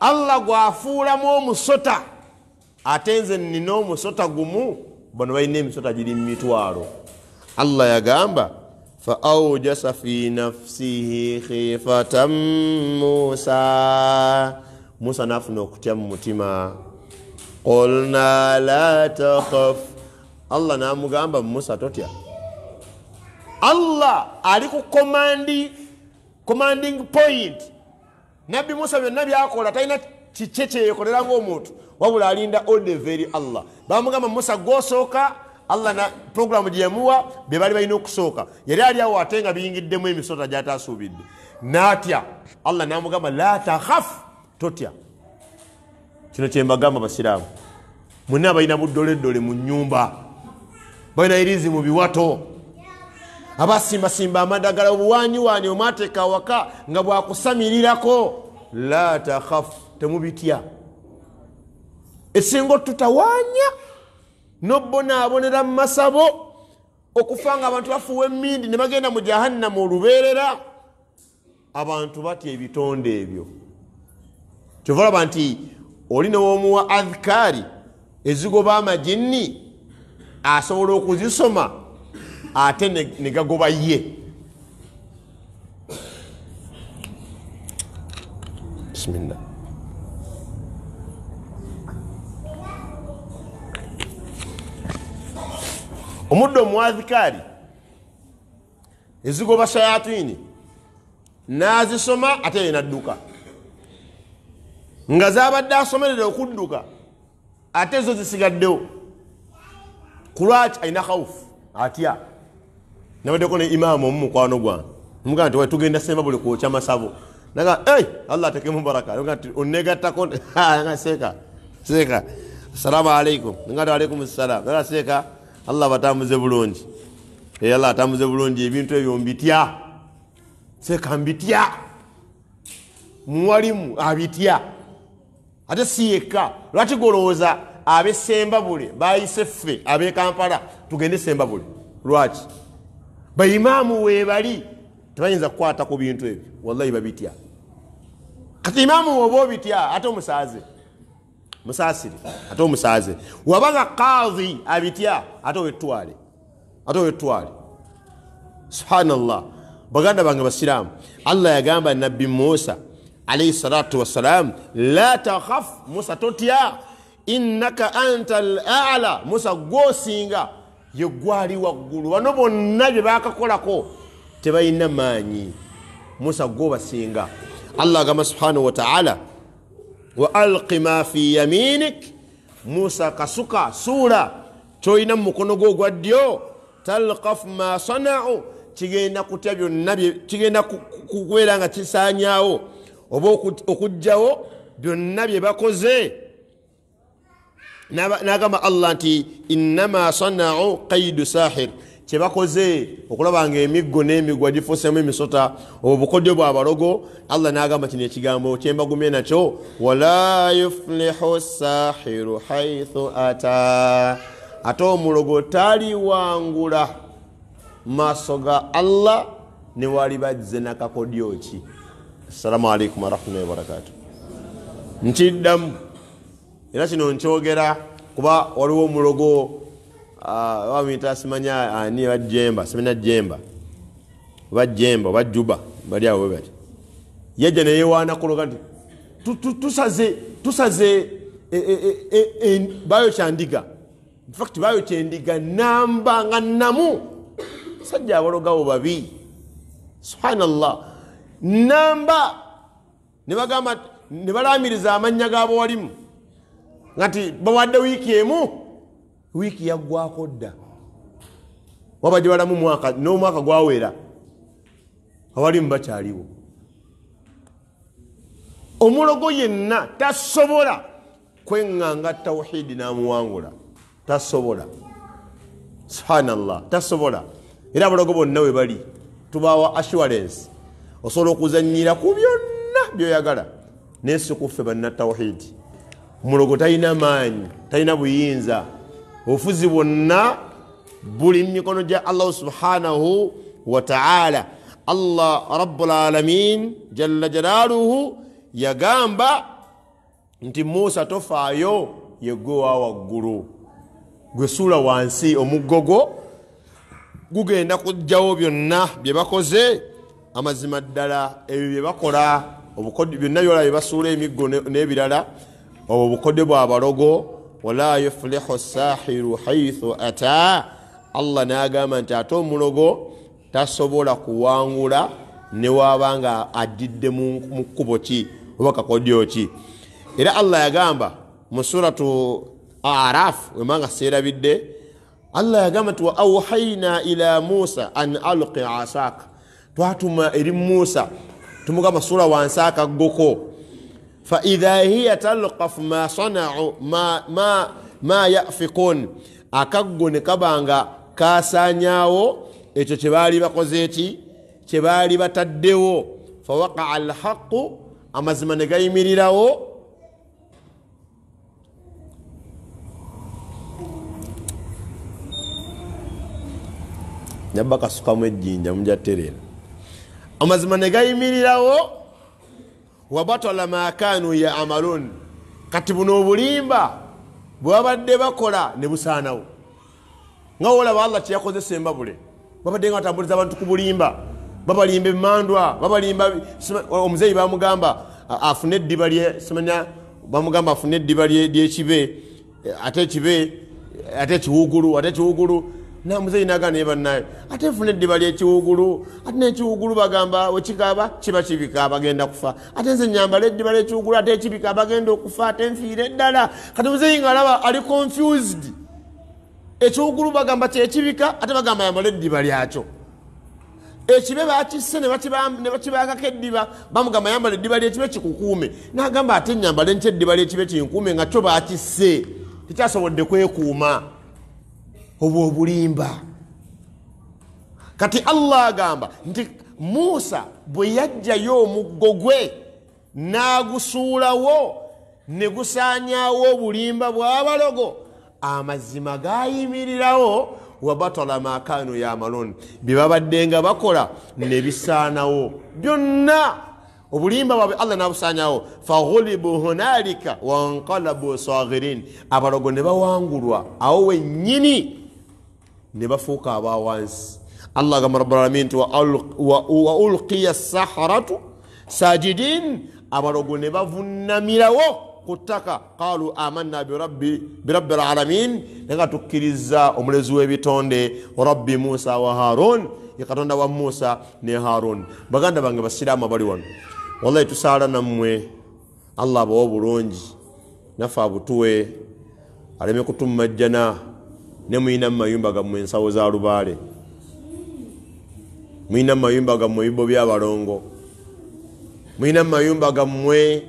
allah gwafuulamu omusota ate nze nina omusota gumu bano balina emisota giri mumitwalo allah yagamba fa aujasa fi nafsihi khifatan musaa musa nafuna okutya mu mutima kolna la takhaf allah namugamba musa totya allah ali ku commanding point nabbi musa byonna byakola talina kikye kyeyekolera ngaomuntu wabula alinda odeveri allah bamugamba musa gosooka allah na programu gyeyamuwa bye bali balina okusooka yali ali awo ate nga biyingiddemu emisota gyatasuubidde natya allah namugamba la takhafu totya kino kyembagamba basiraamu mwena balina buddoleddole mu nyumba balina irizi mu biwato abasimbasimba amadagala obuwanyiwani omwateeka waka nga bwakusamirirako la takhafu temubitya esinga tutawanya nobonaabonera mu masabo okufa nga abantu bafuuwa emindi ne bagenda mu jahannamu oluberera abantu batya ebitonde ebyo kyovalaba nti oli nowomuwa adhikaari ezigoba amajinni asobola okuzisoma ate negagoba ye bisimillah omuddu omuwadhikaari ezigoba sayatini nazisoma ate yenadduka nga zabadde asomerera okudduka ate zo zisigaddewo kulwaki alina khaufu atya nabaddeko ne imaamu omumukwano gwange omugaa nti tugenda semba buli kwokya masabo naga allah atekemu baraka ti onegattako ah, seeka seeka assalamu alaikum nati alaikum salam naga seeka allah batambuze bulungi e allah atambuze bulungi ebintu ebyo mbitya seeka mbitya muwalimu abitya ate siyeka lwaki golowooza abesembabule bayise ffe abekampala tugende e sembabule lwaki baimaamu webali tebayinza kukwata ku bintu ebyo wallahi babitya kati imaamu weoba obitya ate omusaaze musaasire ate omusaaze waba nga kadhi abitya ate owetwale ate owetwale subhanallah baganda bange basiraamu allah yagamba nabbi musa alaihi salatu wassalam la takhaf musa totya innaka anta lala musa gwosinga yegwali waggulu bano bonna byebakakolako tebalina maanyi musa gwobasinga allah agamba subhanahu wataala wa alqi ma fi yaminik musa kasuka suula kyolina mumukono gwo ogwa ddyo talkaf ma sanau kigenda kutya byonna kigenda kubeera nga kisanyawo oba okugjawo byonna byebakoze nagamba allah nti inama sanau kaidu sahir kyebakoze okulabanga emiggo n'emigwa gifuseemu emisota obwo bukodyo bwabalogo allah nagamba kino ekigambo kyembagumye nakyo wala yuflihu sahiru haithu ata ate omulogo taliwangula maaso ga allah newalibazze nakakodyo ki assalamu alaikum warahmatullahi wabarakatu nkiddamu era kino nkyogera kuba waliwo omulogo abamita ah, simanya ani ah, bajemba simanya jemba bajemba bajuba bali awo webati yajja neyewanakuloga nti tusaze tusaze e, e, e, bayo kyandiga infact bayo kyendiga nambanga namu sajja abalogawo babi subhanallah namba nebagamba nebalamiriza amanya gabawalimu ngati bawadde wiiki emu wiiki yagwako dda waba gyebalamu mwaka nomwaka gwawera abalimu bakyaliwo omulogo yenna tasobola kweŋŋanga tauhidi namuwangula tasobola subhanallah tasobola era abalogo bonna webali tubawa assurance osobola okuzanyira ku byonna byoyagala nesikuffe bannatawhidi mulogo talina maanyi talina buyinza obufuzi bwonna buli mumikono gya allahu subhanahu wataala allah rabulalamin jala jalaluhu yagamba nti musa tofaayo yegwe wa waggulu gwesula wansi omuggogo gugenda kujjawo byonna byebakoze amazima ddala ebyo byebakola byonna byolaba byebasuula emiggo n'ebirala obwo bukodde bwabalogo wala yufulihu saahiru haithu ata allah n'agamba nti ate omulogo tasobola kuwangula newaba nga addidde mu kkubo ki oba kakodyo ki era allah yagamba mu suratu arafu wemanga seerabidde allah yagamba nti wa auhaina ila musa an alqi asaaka twatuma eri musa tumugamba sula wansi akaggoko faidha hiya talkafu ma sanau ma yafikun akaggo ne kabanga kasanyawo ekyo kyebaali bakoze eki kyebaali bataddewo fawaqaa alhaqu amazima ne gayimirirawo nabakasukamu ejjinja mujaterera amazima negayimirirawo wabatala makanu ya amalun kati buno obulimba bwebabadde bakola nebusaanawo nga olaba allah kyeyakozesa embabule babadde nga batambuliza abantu ku bulimba babalimba emandwa babalimba omuzeeyi bamugamba afune eddiba lyesemanya bamugamba afune eddiba lyekibe ate ekibe ate ekiwugulu ate ekiwugulu namuzeinaga ne bannaye ate nfuna eddibali ekiwugulu ate nekiwugulu bagamba ekikaaba kiba kibikaaba genda kufa ate nze nyambala eddibali ekiwugulu ate ekibikaaba genda okufa ate nfiire ddala kati muzeyi nga alaba ali confused ekiwugulu bagamba kyekibika ate bagamba yambala eddiba lyakyo ekibe bakise ne bakibangako eddiba bamugamba yambala eddiba lyekibe kikukuume n'agamba ate nyambale nti eddiba lyekibe kinkuume nga kyo bakise tekyasobodde kwekuuma obwobulimba kati allah agamba nti musa bwe yajjayo omuggo gwe n'agusuulawo ne gusaanyaawo obulimba bw'abalogo amazima gayimirirawo wabatala makanu yamalon bye babaddenga bakola ne bisaanawo byonna obulimba bwabwe allah n'abusaanyawo faghulibu hunalika wankalabu sagirin abalogo ne bawangulwa awo wennyini ne bafuuka abawansi allah agamba rabalamin nti wa ulkiya saharatu sajidin abalogo ne bavunamirawo ku ttaka qaalu amanna birabbi lalamin nanga tukkiriza omulezi w'ebitonde rabbi musa wa harun ye katonda wa musa ne harun baganda bange basiraamu abali wano wallahi tusaala nammwe allah abawa bulungi nafe abutuwe aleme kutumajjana ne muyina mumayumba gammwe ensawo za lubaale muyina mumayumba gammwe ebibbo byabalongo muyina mumayumba gammwe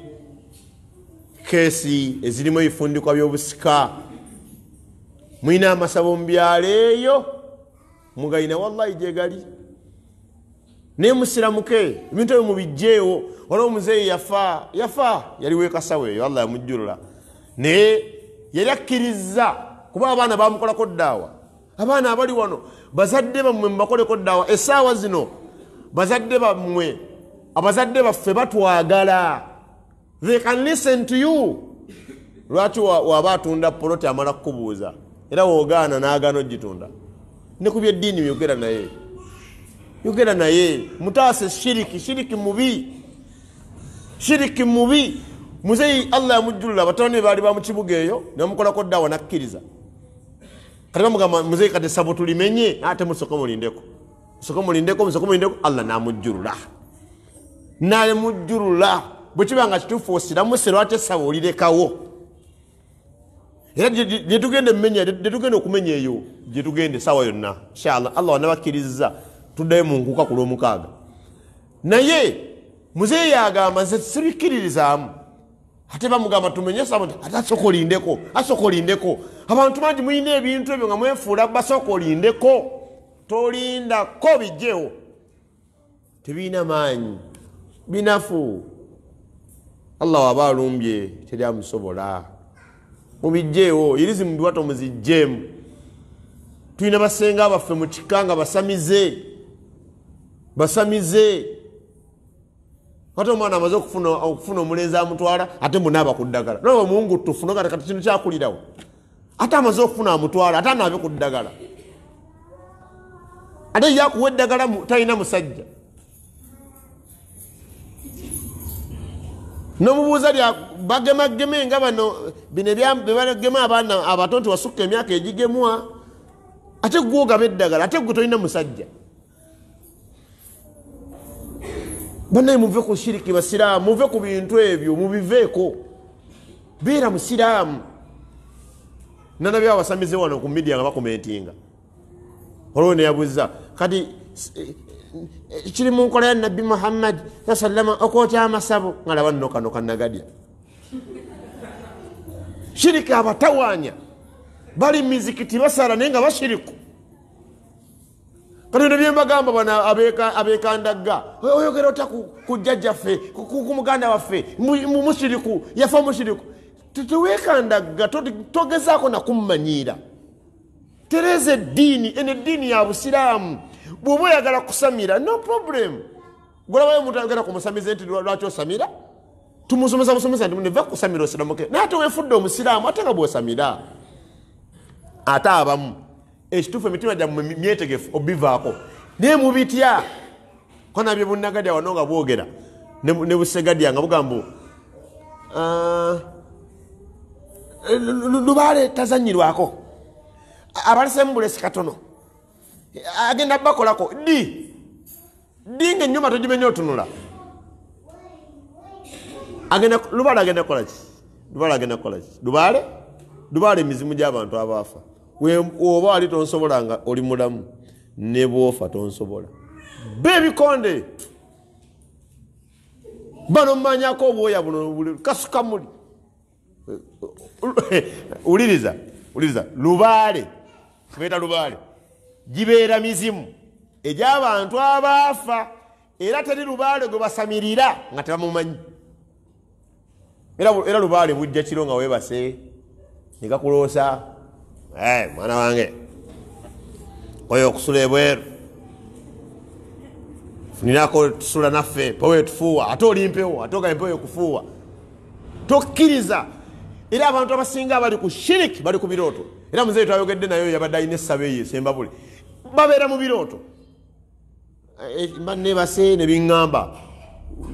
keesi ezirimu ebifundikwa byobusika muyina amasabo mubyala eyo mugayina wallahi gyegali naye musiramuke ebintu ebyo mubijjeewo olwo omuzeeyi yafa yafa yaliwo ekasawo eyo allah yamujjulula naye yali akkiriza kuba abaana bamukolako ddaawa abaana abali wano bazadde bammwe mubakoleko ddaawa essaawa zino bazadde bammwe abazadde baffe batwagala they kan listen to you lwaki waba atunda poloti amala kukubuuza era woogaana n'agaana ogitunda nekuby eddiini yogera naye yogera naye mutaase shiriki shiriki mubi shiriki mubi muzeyi allah yamujjulula batanibaali bamukibuga eyo nebamukolako ddaawa nakkiriza kati bamugamba muzeyi kati essabo tulimenye naate musoke mulindeko musoke mulindeko musoke mulindeko allah namujjurula nalimujjurula bwekibanga kituufu osiramuse lwati essabo olirekawo era gyetugenda emmenya gyetugenda okumenya eyo gyetugenda esaawa yonna inshaallah allah wanabakkiriza tuddayo mu nkuuka ku lwomukaaga naye muzeyi yagamba nze sibikkiririzaamu ate bamugamba tumenye esaawa ate asooka olindeko asooka olindeko abantu bangi mulina ebintu ebyo nga mwefuula basooka olindeko tolindako bijjewo tebiina maanyi binafu allah waba alumbye teryamusobola mubijjeewo irizi mubiwa tomuzijjeemu tulina basenga baffe mu kika nga basamize basamize ate omwana amaze okufuna omulenzi amutwala ate munaaba ku ddagala nobe mungu tufuno gatakati kino kyakulirawo ate amaze okufuna amutwala ate anaabe ku ddagala ate yakuwa eddagala talina musajja nomubuuza ah, bagemageme nga bano bino bebagema abaana abato nti wasukka emyaka egigemwa ate gwogaba eddagala ate gwe tolina musajja banaye muve ku shiriki basiraamu muve ku bintu ebyo mubiveeko beera musiraamu nana bya basamize wano ku media nga bakomentinga olwo neyabuza kati eh, eh, kiri mu nkola ya nabbi muhammad sasalama okwoty amasabo nga laba nno kano kanagadya shiriki abatawanya bali mizikiti basala naye nga bashiriku kati ono byembagamba bana abekandagga oyogera otya kujja jjaffe kumuganda waffe mushiriku yafa mushiriku teteweekandagga togezaako nakummanyiira tereeza eddiini en eddiini ya busiraamu bwoba oyagala kusamira no problem golabayo omuntu ayogera kumusamiza nti lwaki osamira tumusomesa busomesa nti neva kusamira osiramuke naye ate weefudde omusiraamu ate nga bwosamira ate abamu ekituufu emitima gyammwe myetegefu obivaako naye mubitya konabye bunagadya wano nga bwogera ne busegadya nga bugambu ah, lubaale tazanyirwako abalesemu bulesi katono agenda bakolako di di nga enyuma togimenya otunula lubaale agenda kukolaki lubaale agenda kukolaki lubaale lubaale emizimu gyabantu abaafa oba wali tonsobola nga oli mulamu ne bwofa tonsobola be ebikonde banomumanyako obwoya buno kasuka muli uliriza uliriza lubaale tumeeta lubaale gibeera mizimu egyabantu abaafa era teri lubaale gwe basamirira nga tebamumanyi era lubaale bujja kiro nga webase negakuloosa eh, mwana wange oyo okusula ebweru funirako tusula naffe mpewo etufuuwa ate olimpewo ate oga empewo ekufuuwa tokkiriza era abantu abasinga abali ku shirik bali ku birooto era muzeeyi twayogedde nayo yabadde ayina esabe eyo esembabule babeera mu birooto eh, eh, banebase ne biŋŋamba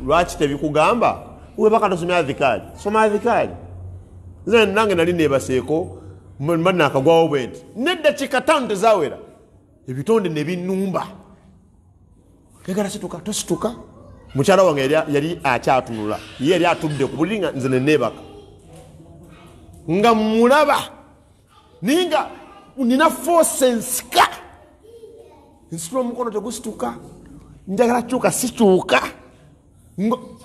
lwaki tebikugamba webaka tosoma avikaali soma avikaali nange nali nebaseeko banakagwawo bwe nti neddakiika tano tezawera ebitonde nebinumba kegala situka tosituka mukyala wange yali akyatunula ye yali atudde ku buliga nze nenebaka nga mulaba ninga nina force ensika ensitula omukono tegusituka njagala kukyuka sikyuka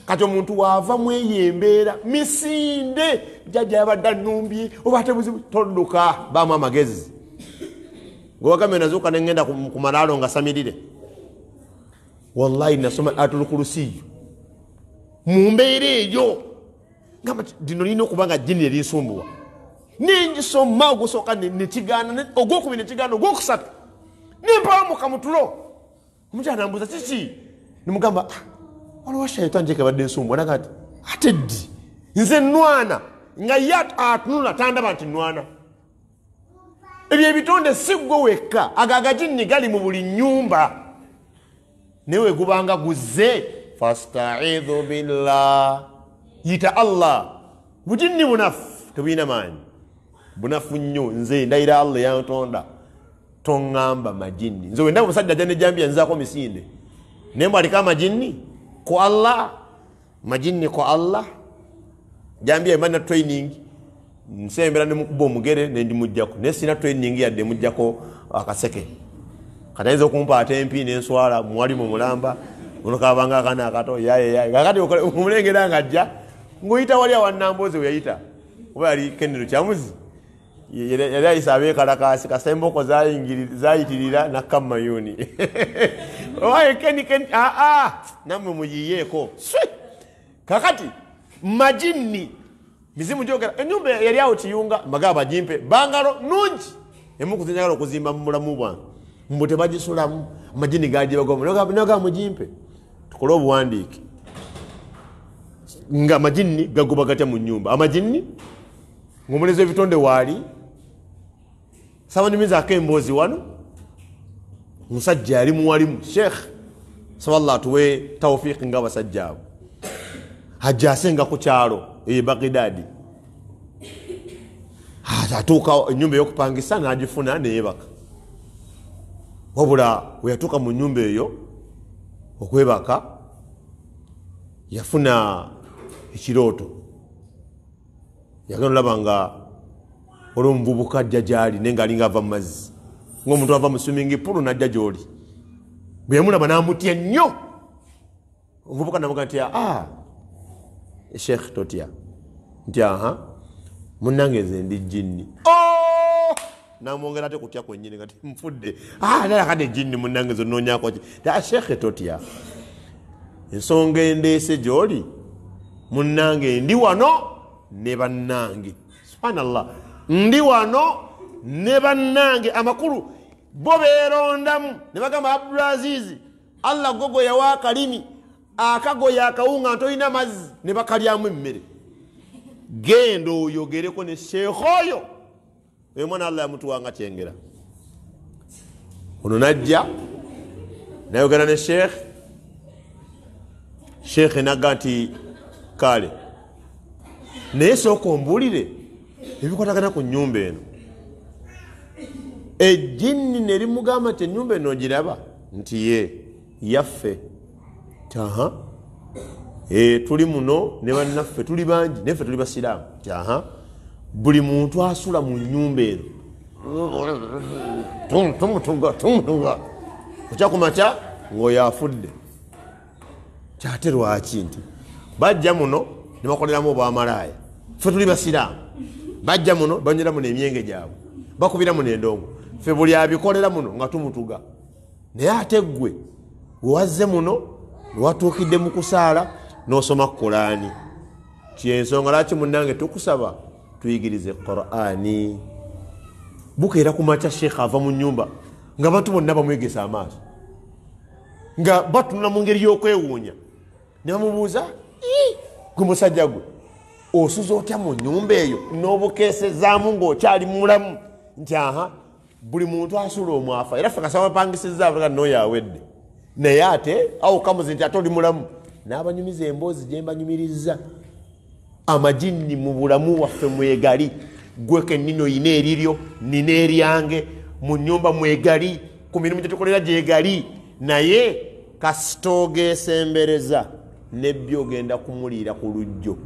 kati omuntu waava mueyo embeera misinde jajja yabadde annumbye oba te buzibu todduka baamu amagezi gewagambe nazuuka negenda ku malaalo nga samirire wallahi nasoma atulukulusiiyo mu mbeera eyo ngamba dino lirina okuba nga jini erinsumbuwa ninjisoma ogusooka nekigaana ogwokubi nekigaana ogwokusatu nimpawo mukamutulo omukyala nambuuza kiki nimugamba ah, waliwo shaitan gyekebadde ensumbuwa naga ti ate ddi nze nwana nga ye atunula tandaba nti nwana ebyo ebitonde siggwe wekka agagajinni gali mu buli nyumba naye wegubanga guzze fastaidhu billah yita allah bujinni bunafu tebuyina maanyi bunafu nnyo nze ndayira allah yantonda toŋamba majinni nze wendaba musajja ajja nejambia nzako misinde naye mwaliko amajinni ku allah majinni ku allah jambia ebana training nsembera nemukuba omugere nendimujjako naye sina training yadde mujjako akaseke katayinza okumpa ate empi nenswala mwalimu mulamba onokabanga akana akato yayeyaye kakati omulengera ngajja ng'oyita wali awannambooze weyayita oba yali kenero kyamuzi yali ayisa abeekalakaasi kasemboko zayitirira nakka mumayuuni owaye keni ken aa ah, ah, nammwe muyiyeeko swi kakati majinni mizimu gyogera ennyumba yali awo kiyunga mbaga bagimpe bangalo nungi emuku zinyagala okuzimba mu mulamu bwange mbu tebagisulamu majini gagibagoma nogamugimpe tukole obuwandiike nga amajinni gagoba gatya mu nyumba amajinni ngaomuleza ebitonde waali sabanyumiza ako emboozi wano musajja yali muwalimu sheekh sawalla atuwe taufiiki ngaabasajja abo ajja asenga ku kyalo eye bagidaadi atuuka enyumba eyokupangisa nagifuna neyebaka wabula weyatuuka mu nyumba eyo okwebaka yafuna ekirooto yagena olaba nga olwomuvubuka ajja gyali naye ngaalinga ava mu mazzi ngaomuntu ava mu swimmingi pulu najja gyoli bwe yamulaba namutya nnyo omuvubuka namuga ntya a ah, ah, shekh totya nti aha munange nze ndi jinni oh! namwongera ate kutya kwenyini nga tinfudde ah, nalakade jinni munange zonoonyakoki ashekhe totya ensonga endeese gyoli munange ndi wano ne bannange subhanallah ndi wano ne bannange amakulu bo berondamu ne bagamba abdulaziz allah gogo yawa akalimi akagoya akawunga nti olina mazzi ne bakalyamu emmere genda oyogereko ne sheekha oyo emwana allah yamutuwanga kyengera ono najja nayogera ne sheekhe sheekhe naga nti kale naye sooka ombuulire ebikwatagana ku nyumba eno ejjinni nelimugamba nti enyumba eno ogiraba nti ye yaffe taha e, tuli muno ne bannaffe tuli bangi naye ffe tuli basiraamu taha buli muntu asula mu nyumba eno tumutuga tumutuga okyakumatya ngaoyo afudde kyate lwaki nti bajja muno nebakoleramu obwamalaaya fe tuli basiraamu bajja muno banyweramu nemyenge gyabwe bakubiramu nendongo fe buli abikolera muno nga tumutuga naye ate ggwe wewazze muno wewatuukidde mu kusaala nosoma kurani kyensonga laki munange tukusaba tuyigirize qurani bukeera ku maca sheekha ava mu nyumba nga abantu bonna bamwegesa amaaso nga batunula mu ngeri y'okwewuunya ne bamubuuza gwe musajja gwe osuza otya mu nyumba eyo n'obukeesezaamu ng'okyali mulamu nti aha buli muntu asula omwafa era fe kasamapangisizza aa nooyo awedde naye ate awokamuzi nti ate oli mulamu n'abanyumiza emboozi gye mbanyumirizza amaginni mu bulamu waffe mwegali gwekennino yina eriryo nina eryange mu nyumba mwegali ku mirimu gye tukolera gyegali naye kasitoogeesembereza nebbi ogenda kumuliira ku lujjo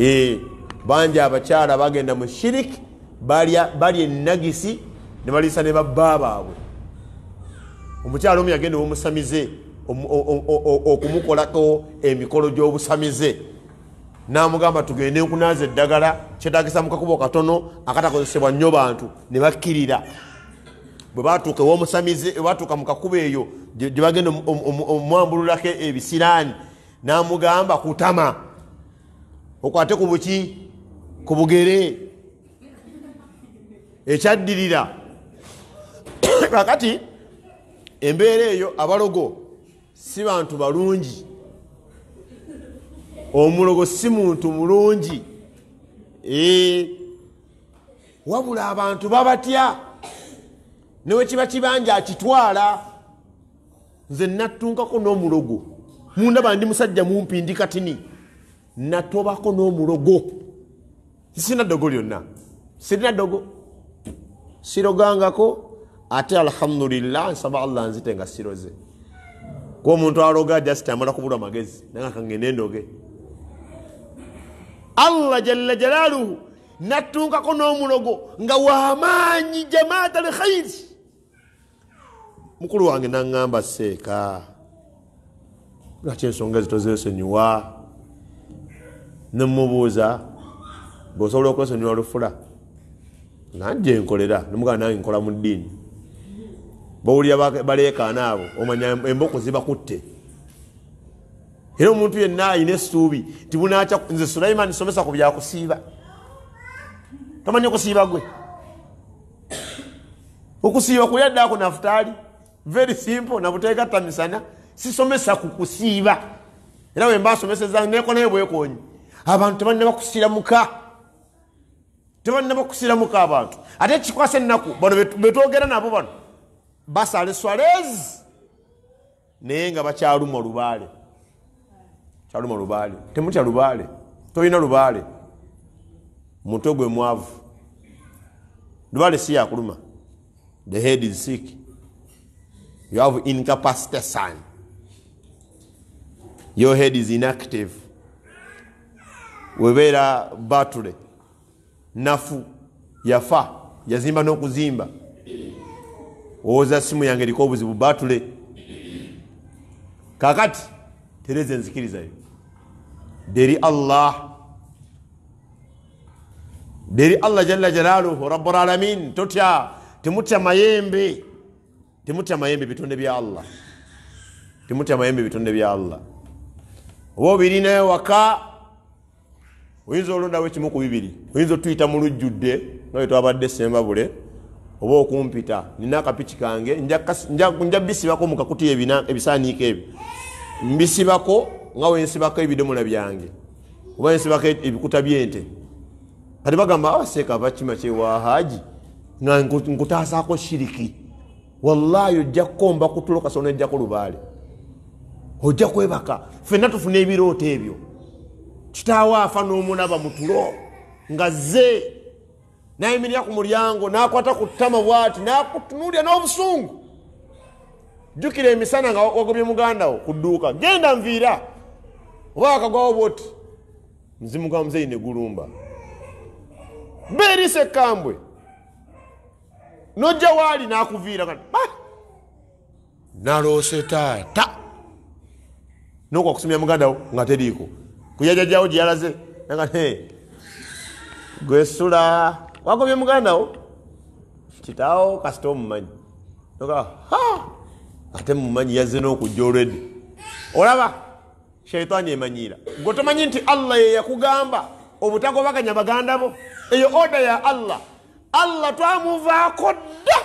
eh, bangi abakyala bagenda mu shiriki balya enagisi nebaliisa ne babbaa baabwe omukyala omu yagenda womusamize okumukolako emikolo gy'obusamize n'amugamba tugende nkunaaza eddagala kyetagisa mukakubo katono akatakozesebwa nnyo bantu ne bakkirira bwe batuuka ewomusamize batuuka mu kakuba eyo gye bagenda omwambululako ebisiraani n'amugamba kutama okwate ku buki ku bugere ekyaddirira kakati embeera eyo abalogo si bantu balungi omulogo si muntu mulungi wabula abantu babatya newe kiba kibanja akitwala nze nattunkako n'omulogo mundaba ndi musajja mumpi ndi katini natobako n'omulogo sisina ddogo lyonna sirina ddogo sirogangako ate alhamdulillah nsaba allah nzite nga siroze kuba omuntu aloga jasit amala kubula magezi nanga kangende endoge allah jalla jalaluhu nattunkako n'omulogo nga wamaanyi jamaat alkhairi mukulu wange naŋamba seeka lwaki ensonga ezi tozesonyiwa nemubuuza beosobola okwesonyiwa olufula nanje nkolera nemugana nange nkola mu ddiini bawulira balekaana abo omanya emboko zibakutte era omuntu yenna ayina esuubi nti bunaca nze sulaimaani somesa ku byakusiiba tomanye okusiiba gwe okusiiba kuyaddaku nafutaali very simple nabutekatamisana sisomesa kukusiiba era wembasomeseza nekolayo bwekonyi abantu tebalina bakusiira muka tebalina bakusiira muka abantu ate kikwasa ennaku bano betwogera nabo bano basala eswalezi naye nga bakyaluma lubaale kyaluma lubaale temutya lubaale tolina lubaale mutwe gwe mwavu lubaale si yakuluma the head is sick You have incapacity sign Your head is inactive. Webeera batule nafu yafa yazimba n'okuzimba owooza simu yange eriko obuzibu batule kakati tereza enzikirizayo deri allah deri allah jalla jalaluhu rabulalamin totya temutya mayembe temutamayembe bitonde bya allah temutamayembe bitonde bya allah oba obirinayo waka oyinza olondawo ekimu ku bibiri oyinza otuyita mulujjudde nga bwetwabadde sembabule oba okumpita nina akapiki kange nja bisibako mukakutiy ebisaniiko ebyo mbisibako nga wensibako ebidomola byange oba ensibako e, ebikuta byente kati bagamba abaseeka bakima kyewa haaji nga nkutaasaako shiriki wallayi ojja kukomba kutuloka so nojjako lubaale ojja kwebaka fenna tufuna ebirooto ebyo kitaawo afa n'omulaba mutulo ngaze nayimirira ku mulyango nakwata ku ttama bwati nakutunulya n'obusungu jukira emisana nga wagobye muganda wo kudduuka genda nviira oba wakagwawo bwoti nzimugwa muzeyi negulumba beeriisa ekkambwe nojja waali nakuviira ah! naloose taata nokwa kusumya mugandawo nga teriiko kuyajajawo gyeyalaze gwesula wagobye mugandawo kitawo kasite omumanyi ate mumanyi yaze nokujja olwedde olaba sheitaani emanyiira gwe tomanyi nti allah yeyakugamba obutagobaganya baganda bo eyo oda ya allah allah twamuvaako dda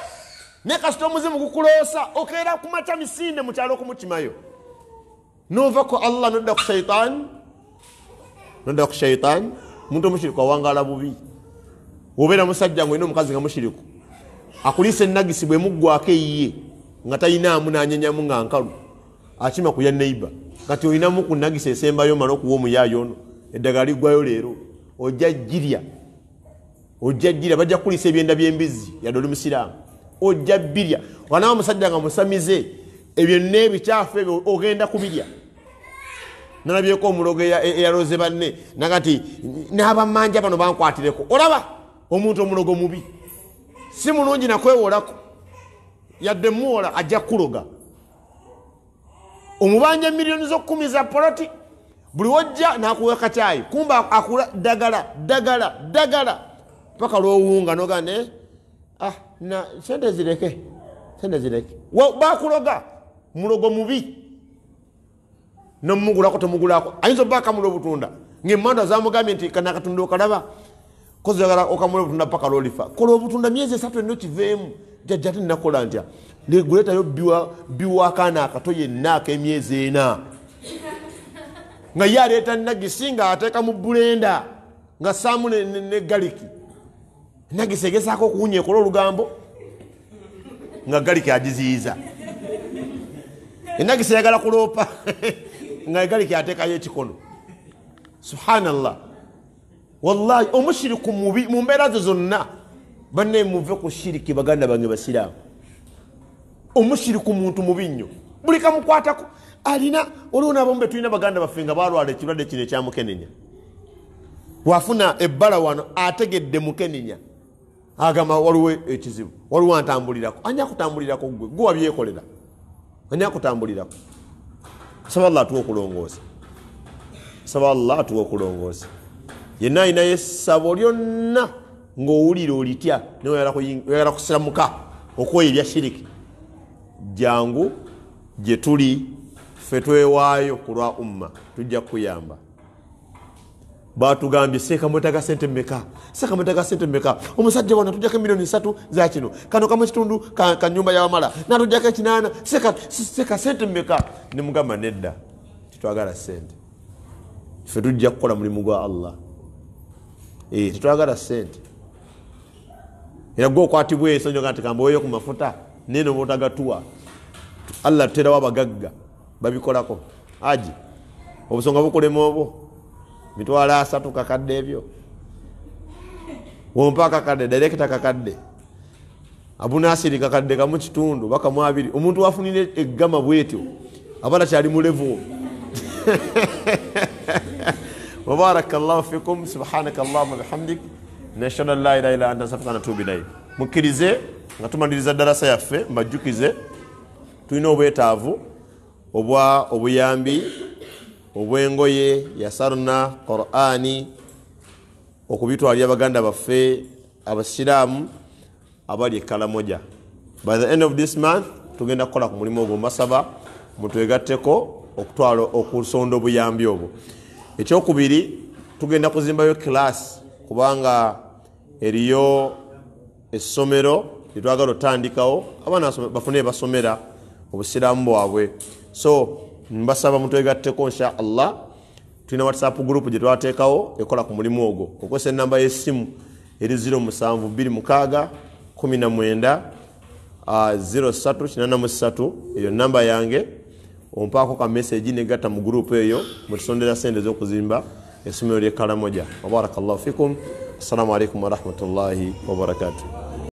naye kasita omuzimu gukuloosa okeera kumaca misinde mukyalo okumukimayo nova ku allah nodda ku shaitan nodda ku shaitan omuntu omushiriku awangala bubi wobeera musajja ngu oyina omukazi nga mushiriku akuliisa enagisi bwemuggwako eyiye nga talinaamu nanyenyamu nga nkalu akima kuya neiba kati oyinamu ku nagisi esembayo omala okuwa omuyaayo ono eddagala liggwayo leero ojja jirya ojja jjira bajja kukulisa ebyenda byembizi yadde oli musiraamu ojja birya wanawa omusajja nga musamize ebyonna ebikyafu ebyo ogenda kubirya nalabyeko omulogo e-, eyaloze banne naga ti n'abamanja bano bankwatireko olaba omuntu omulogo mubi si mulungi nakwewolako yadde muwola ajja kukuloga omubanja emiliyoni zokumi za poloti buli wojja nakuwa kacayi kumba akula dagala dagala dagala paka lowunga nogane ah, na sente zireke sente zireke bakuloga mulogo mubi nomugulako tomugulako ayinza oba akamula obutunda ngaemanda zamugambye nti kanakatunda okalaba kozagala okamula obutunda paka lolifa kola obutunda myezi esatu enno kiveemu jajja te nakola ntya neguletayo biwakana akato yennaako emyezi ena nga ye aleeta nagisi nga ateeka mu bulenda nga saamu negaliki ne nagisegesako okuwunyekola olugambo nga galiki agiziyiza enagisa yagala kuloopa nga galiki atekayo ekikono subhanallah wallahi omushiriku mubi mu mbeera ze zonna banaye muve ku shiriki baganda bange basiraamu omushiriku muntu mubi nnyo buli kamukwatako alina oliwo nabamu betulina baganda baffe nga balwala ekirwadde kino ekyamukenenya wafuna ebbala wano ategedde mukenenya agamba waliwo ekizibu waliwo antambulirako ani akutambulirako gwe gwe wabyekolera ani akutambulirako saba allah atuwa okulongoosa saba allah atuwa okulongoosa yenna ayinayo essabo lyonna ngaowulire olitya nayagala kusiramuka okwoyo ebya shiriki jangu gye tuli fe twewaayo ku lwa umma tujja kukuyamba batugambye sekamwetaga sente mmeka sekamwetaga sente mmeka omusajja wano atujako emilioni s zakino kano kamu ekitundu kanyumba yawamala natujako ekinana seka sente mmeka nemugamba nedda titwagala sente fe tujja kukola mulimu gwa allah eh, tetwagala sente era gwokwatibwa ensonyoga nti kambaweyo ku mafuta naye nobaotagatuwa allah tuterawo abagagga babikolako aji obusonga bukulema obwo mitwalo asatu kakadde ebyo wompa kakadde direkta kakadde abunasiri kakadde kamu kitundu bakamu abiri omuntu wafunire eggama bwetyo abala kyali mulevu mubaraka llahu fikum subhanaka llahuma bihamdik nashadu an la ilaha illa anta safka natubu ilaik mukkirize nga tumaliriza darasa yaffe mbajjukize tulina obwetaavu obwa obuyambi obwengoye yasaruna qurani okubitwalya abaganda baffe abasiramu abali ekalamoja by the end of this month tugenda kukola ku mulimu ogwo mbasaba mutwegatteko okutwala okusonda obuyambi obwo ekyokubiri tugenda kuzimbayo kilaasi kubanga eriyo essomero lyetwagala otandikawo abaana bafune basomera obusiramu bwabwe so mbasaba mutwegatteko insha allah tulina whatsapp group gyetwateekawo ekola ku mulimu ogwo okozesa enamba yesimu eri 07269 eyo namba yange ompaako kamesagi negatta mu gurupu eyo mutusondera sente ez'okuzimba esomero lyekalamoja wabarakallahu fikum assalamu alaikum warahmatullahi wabarakatuh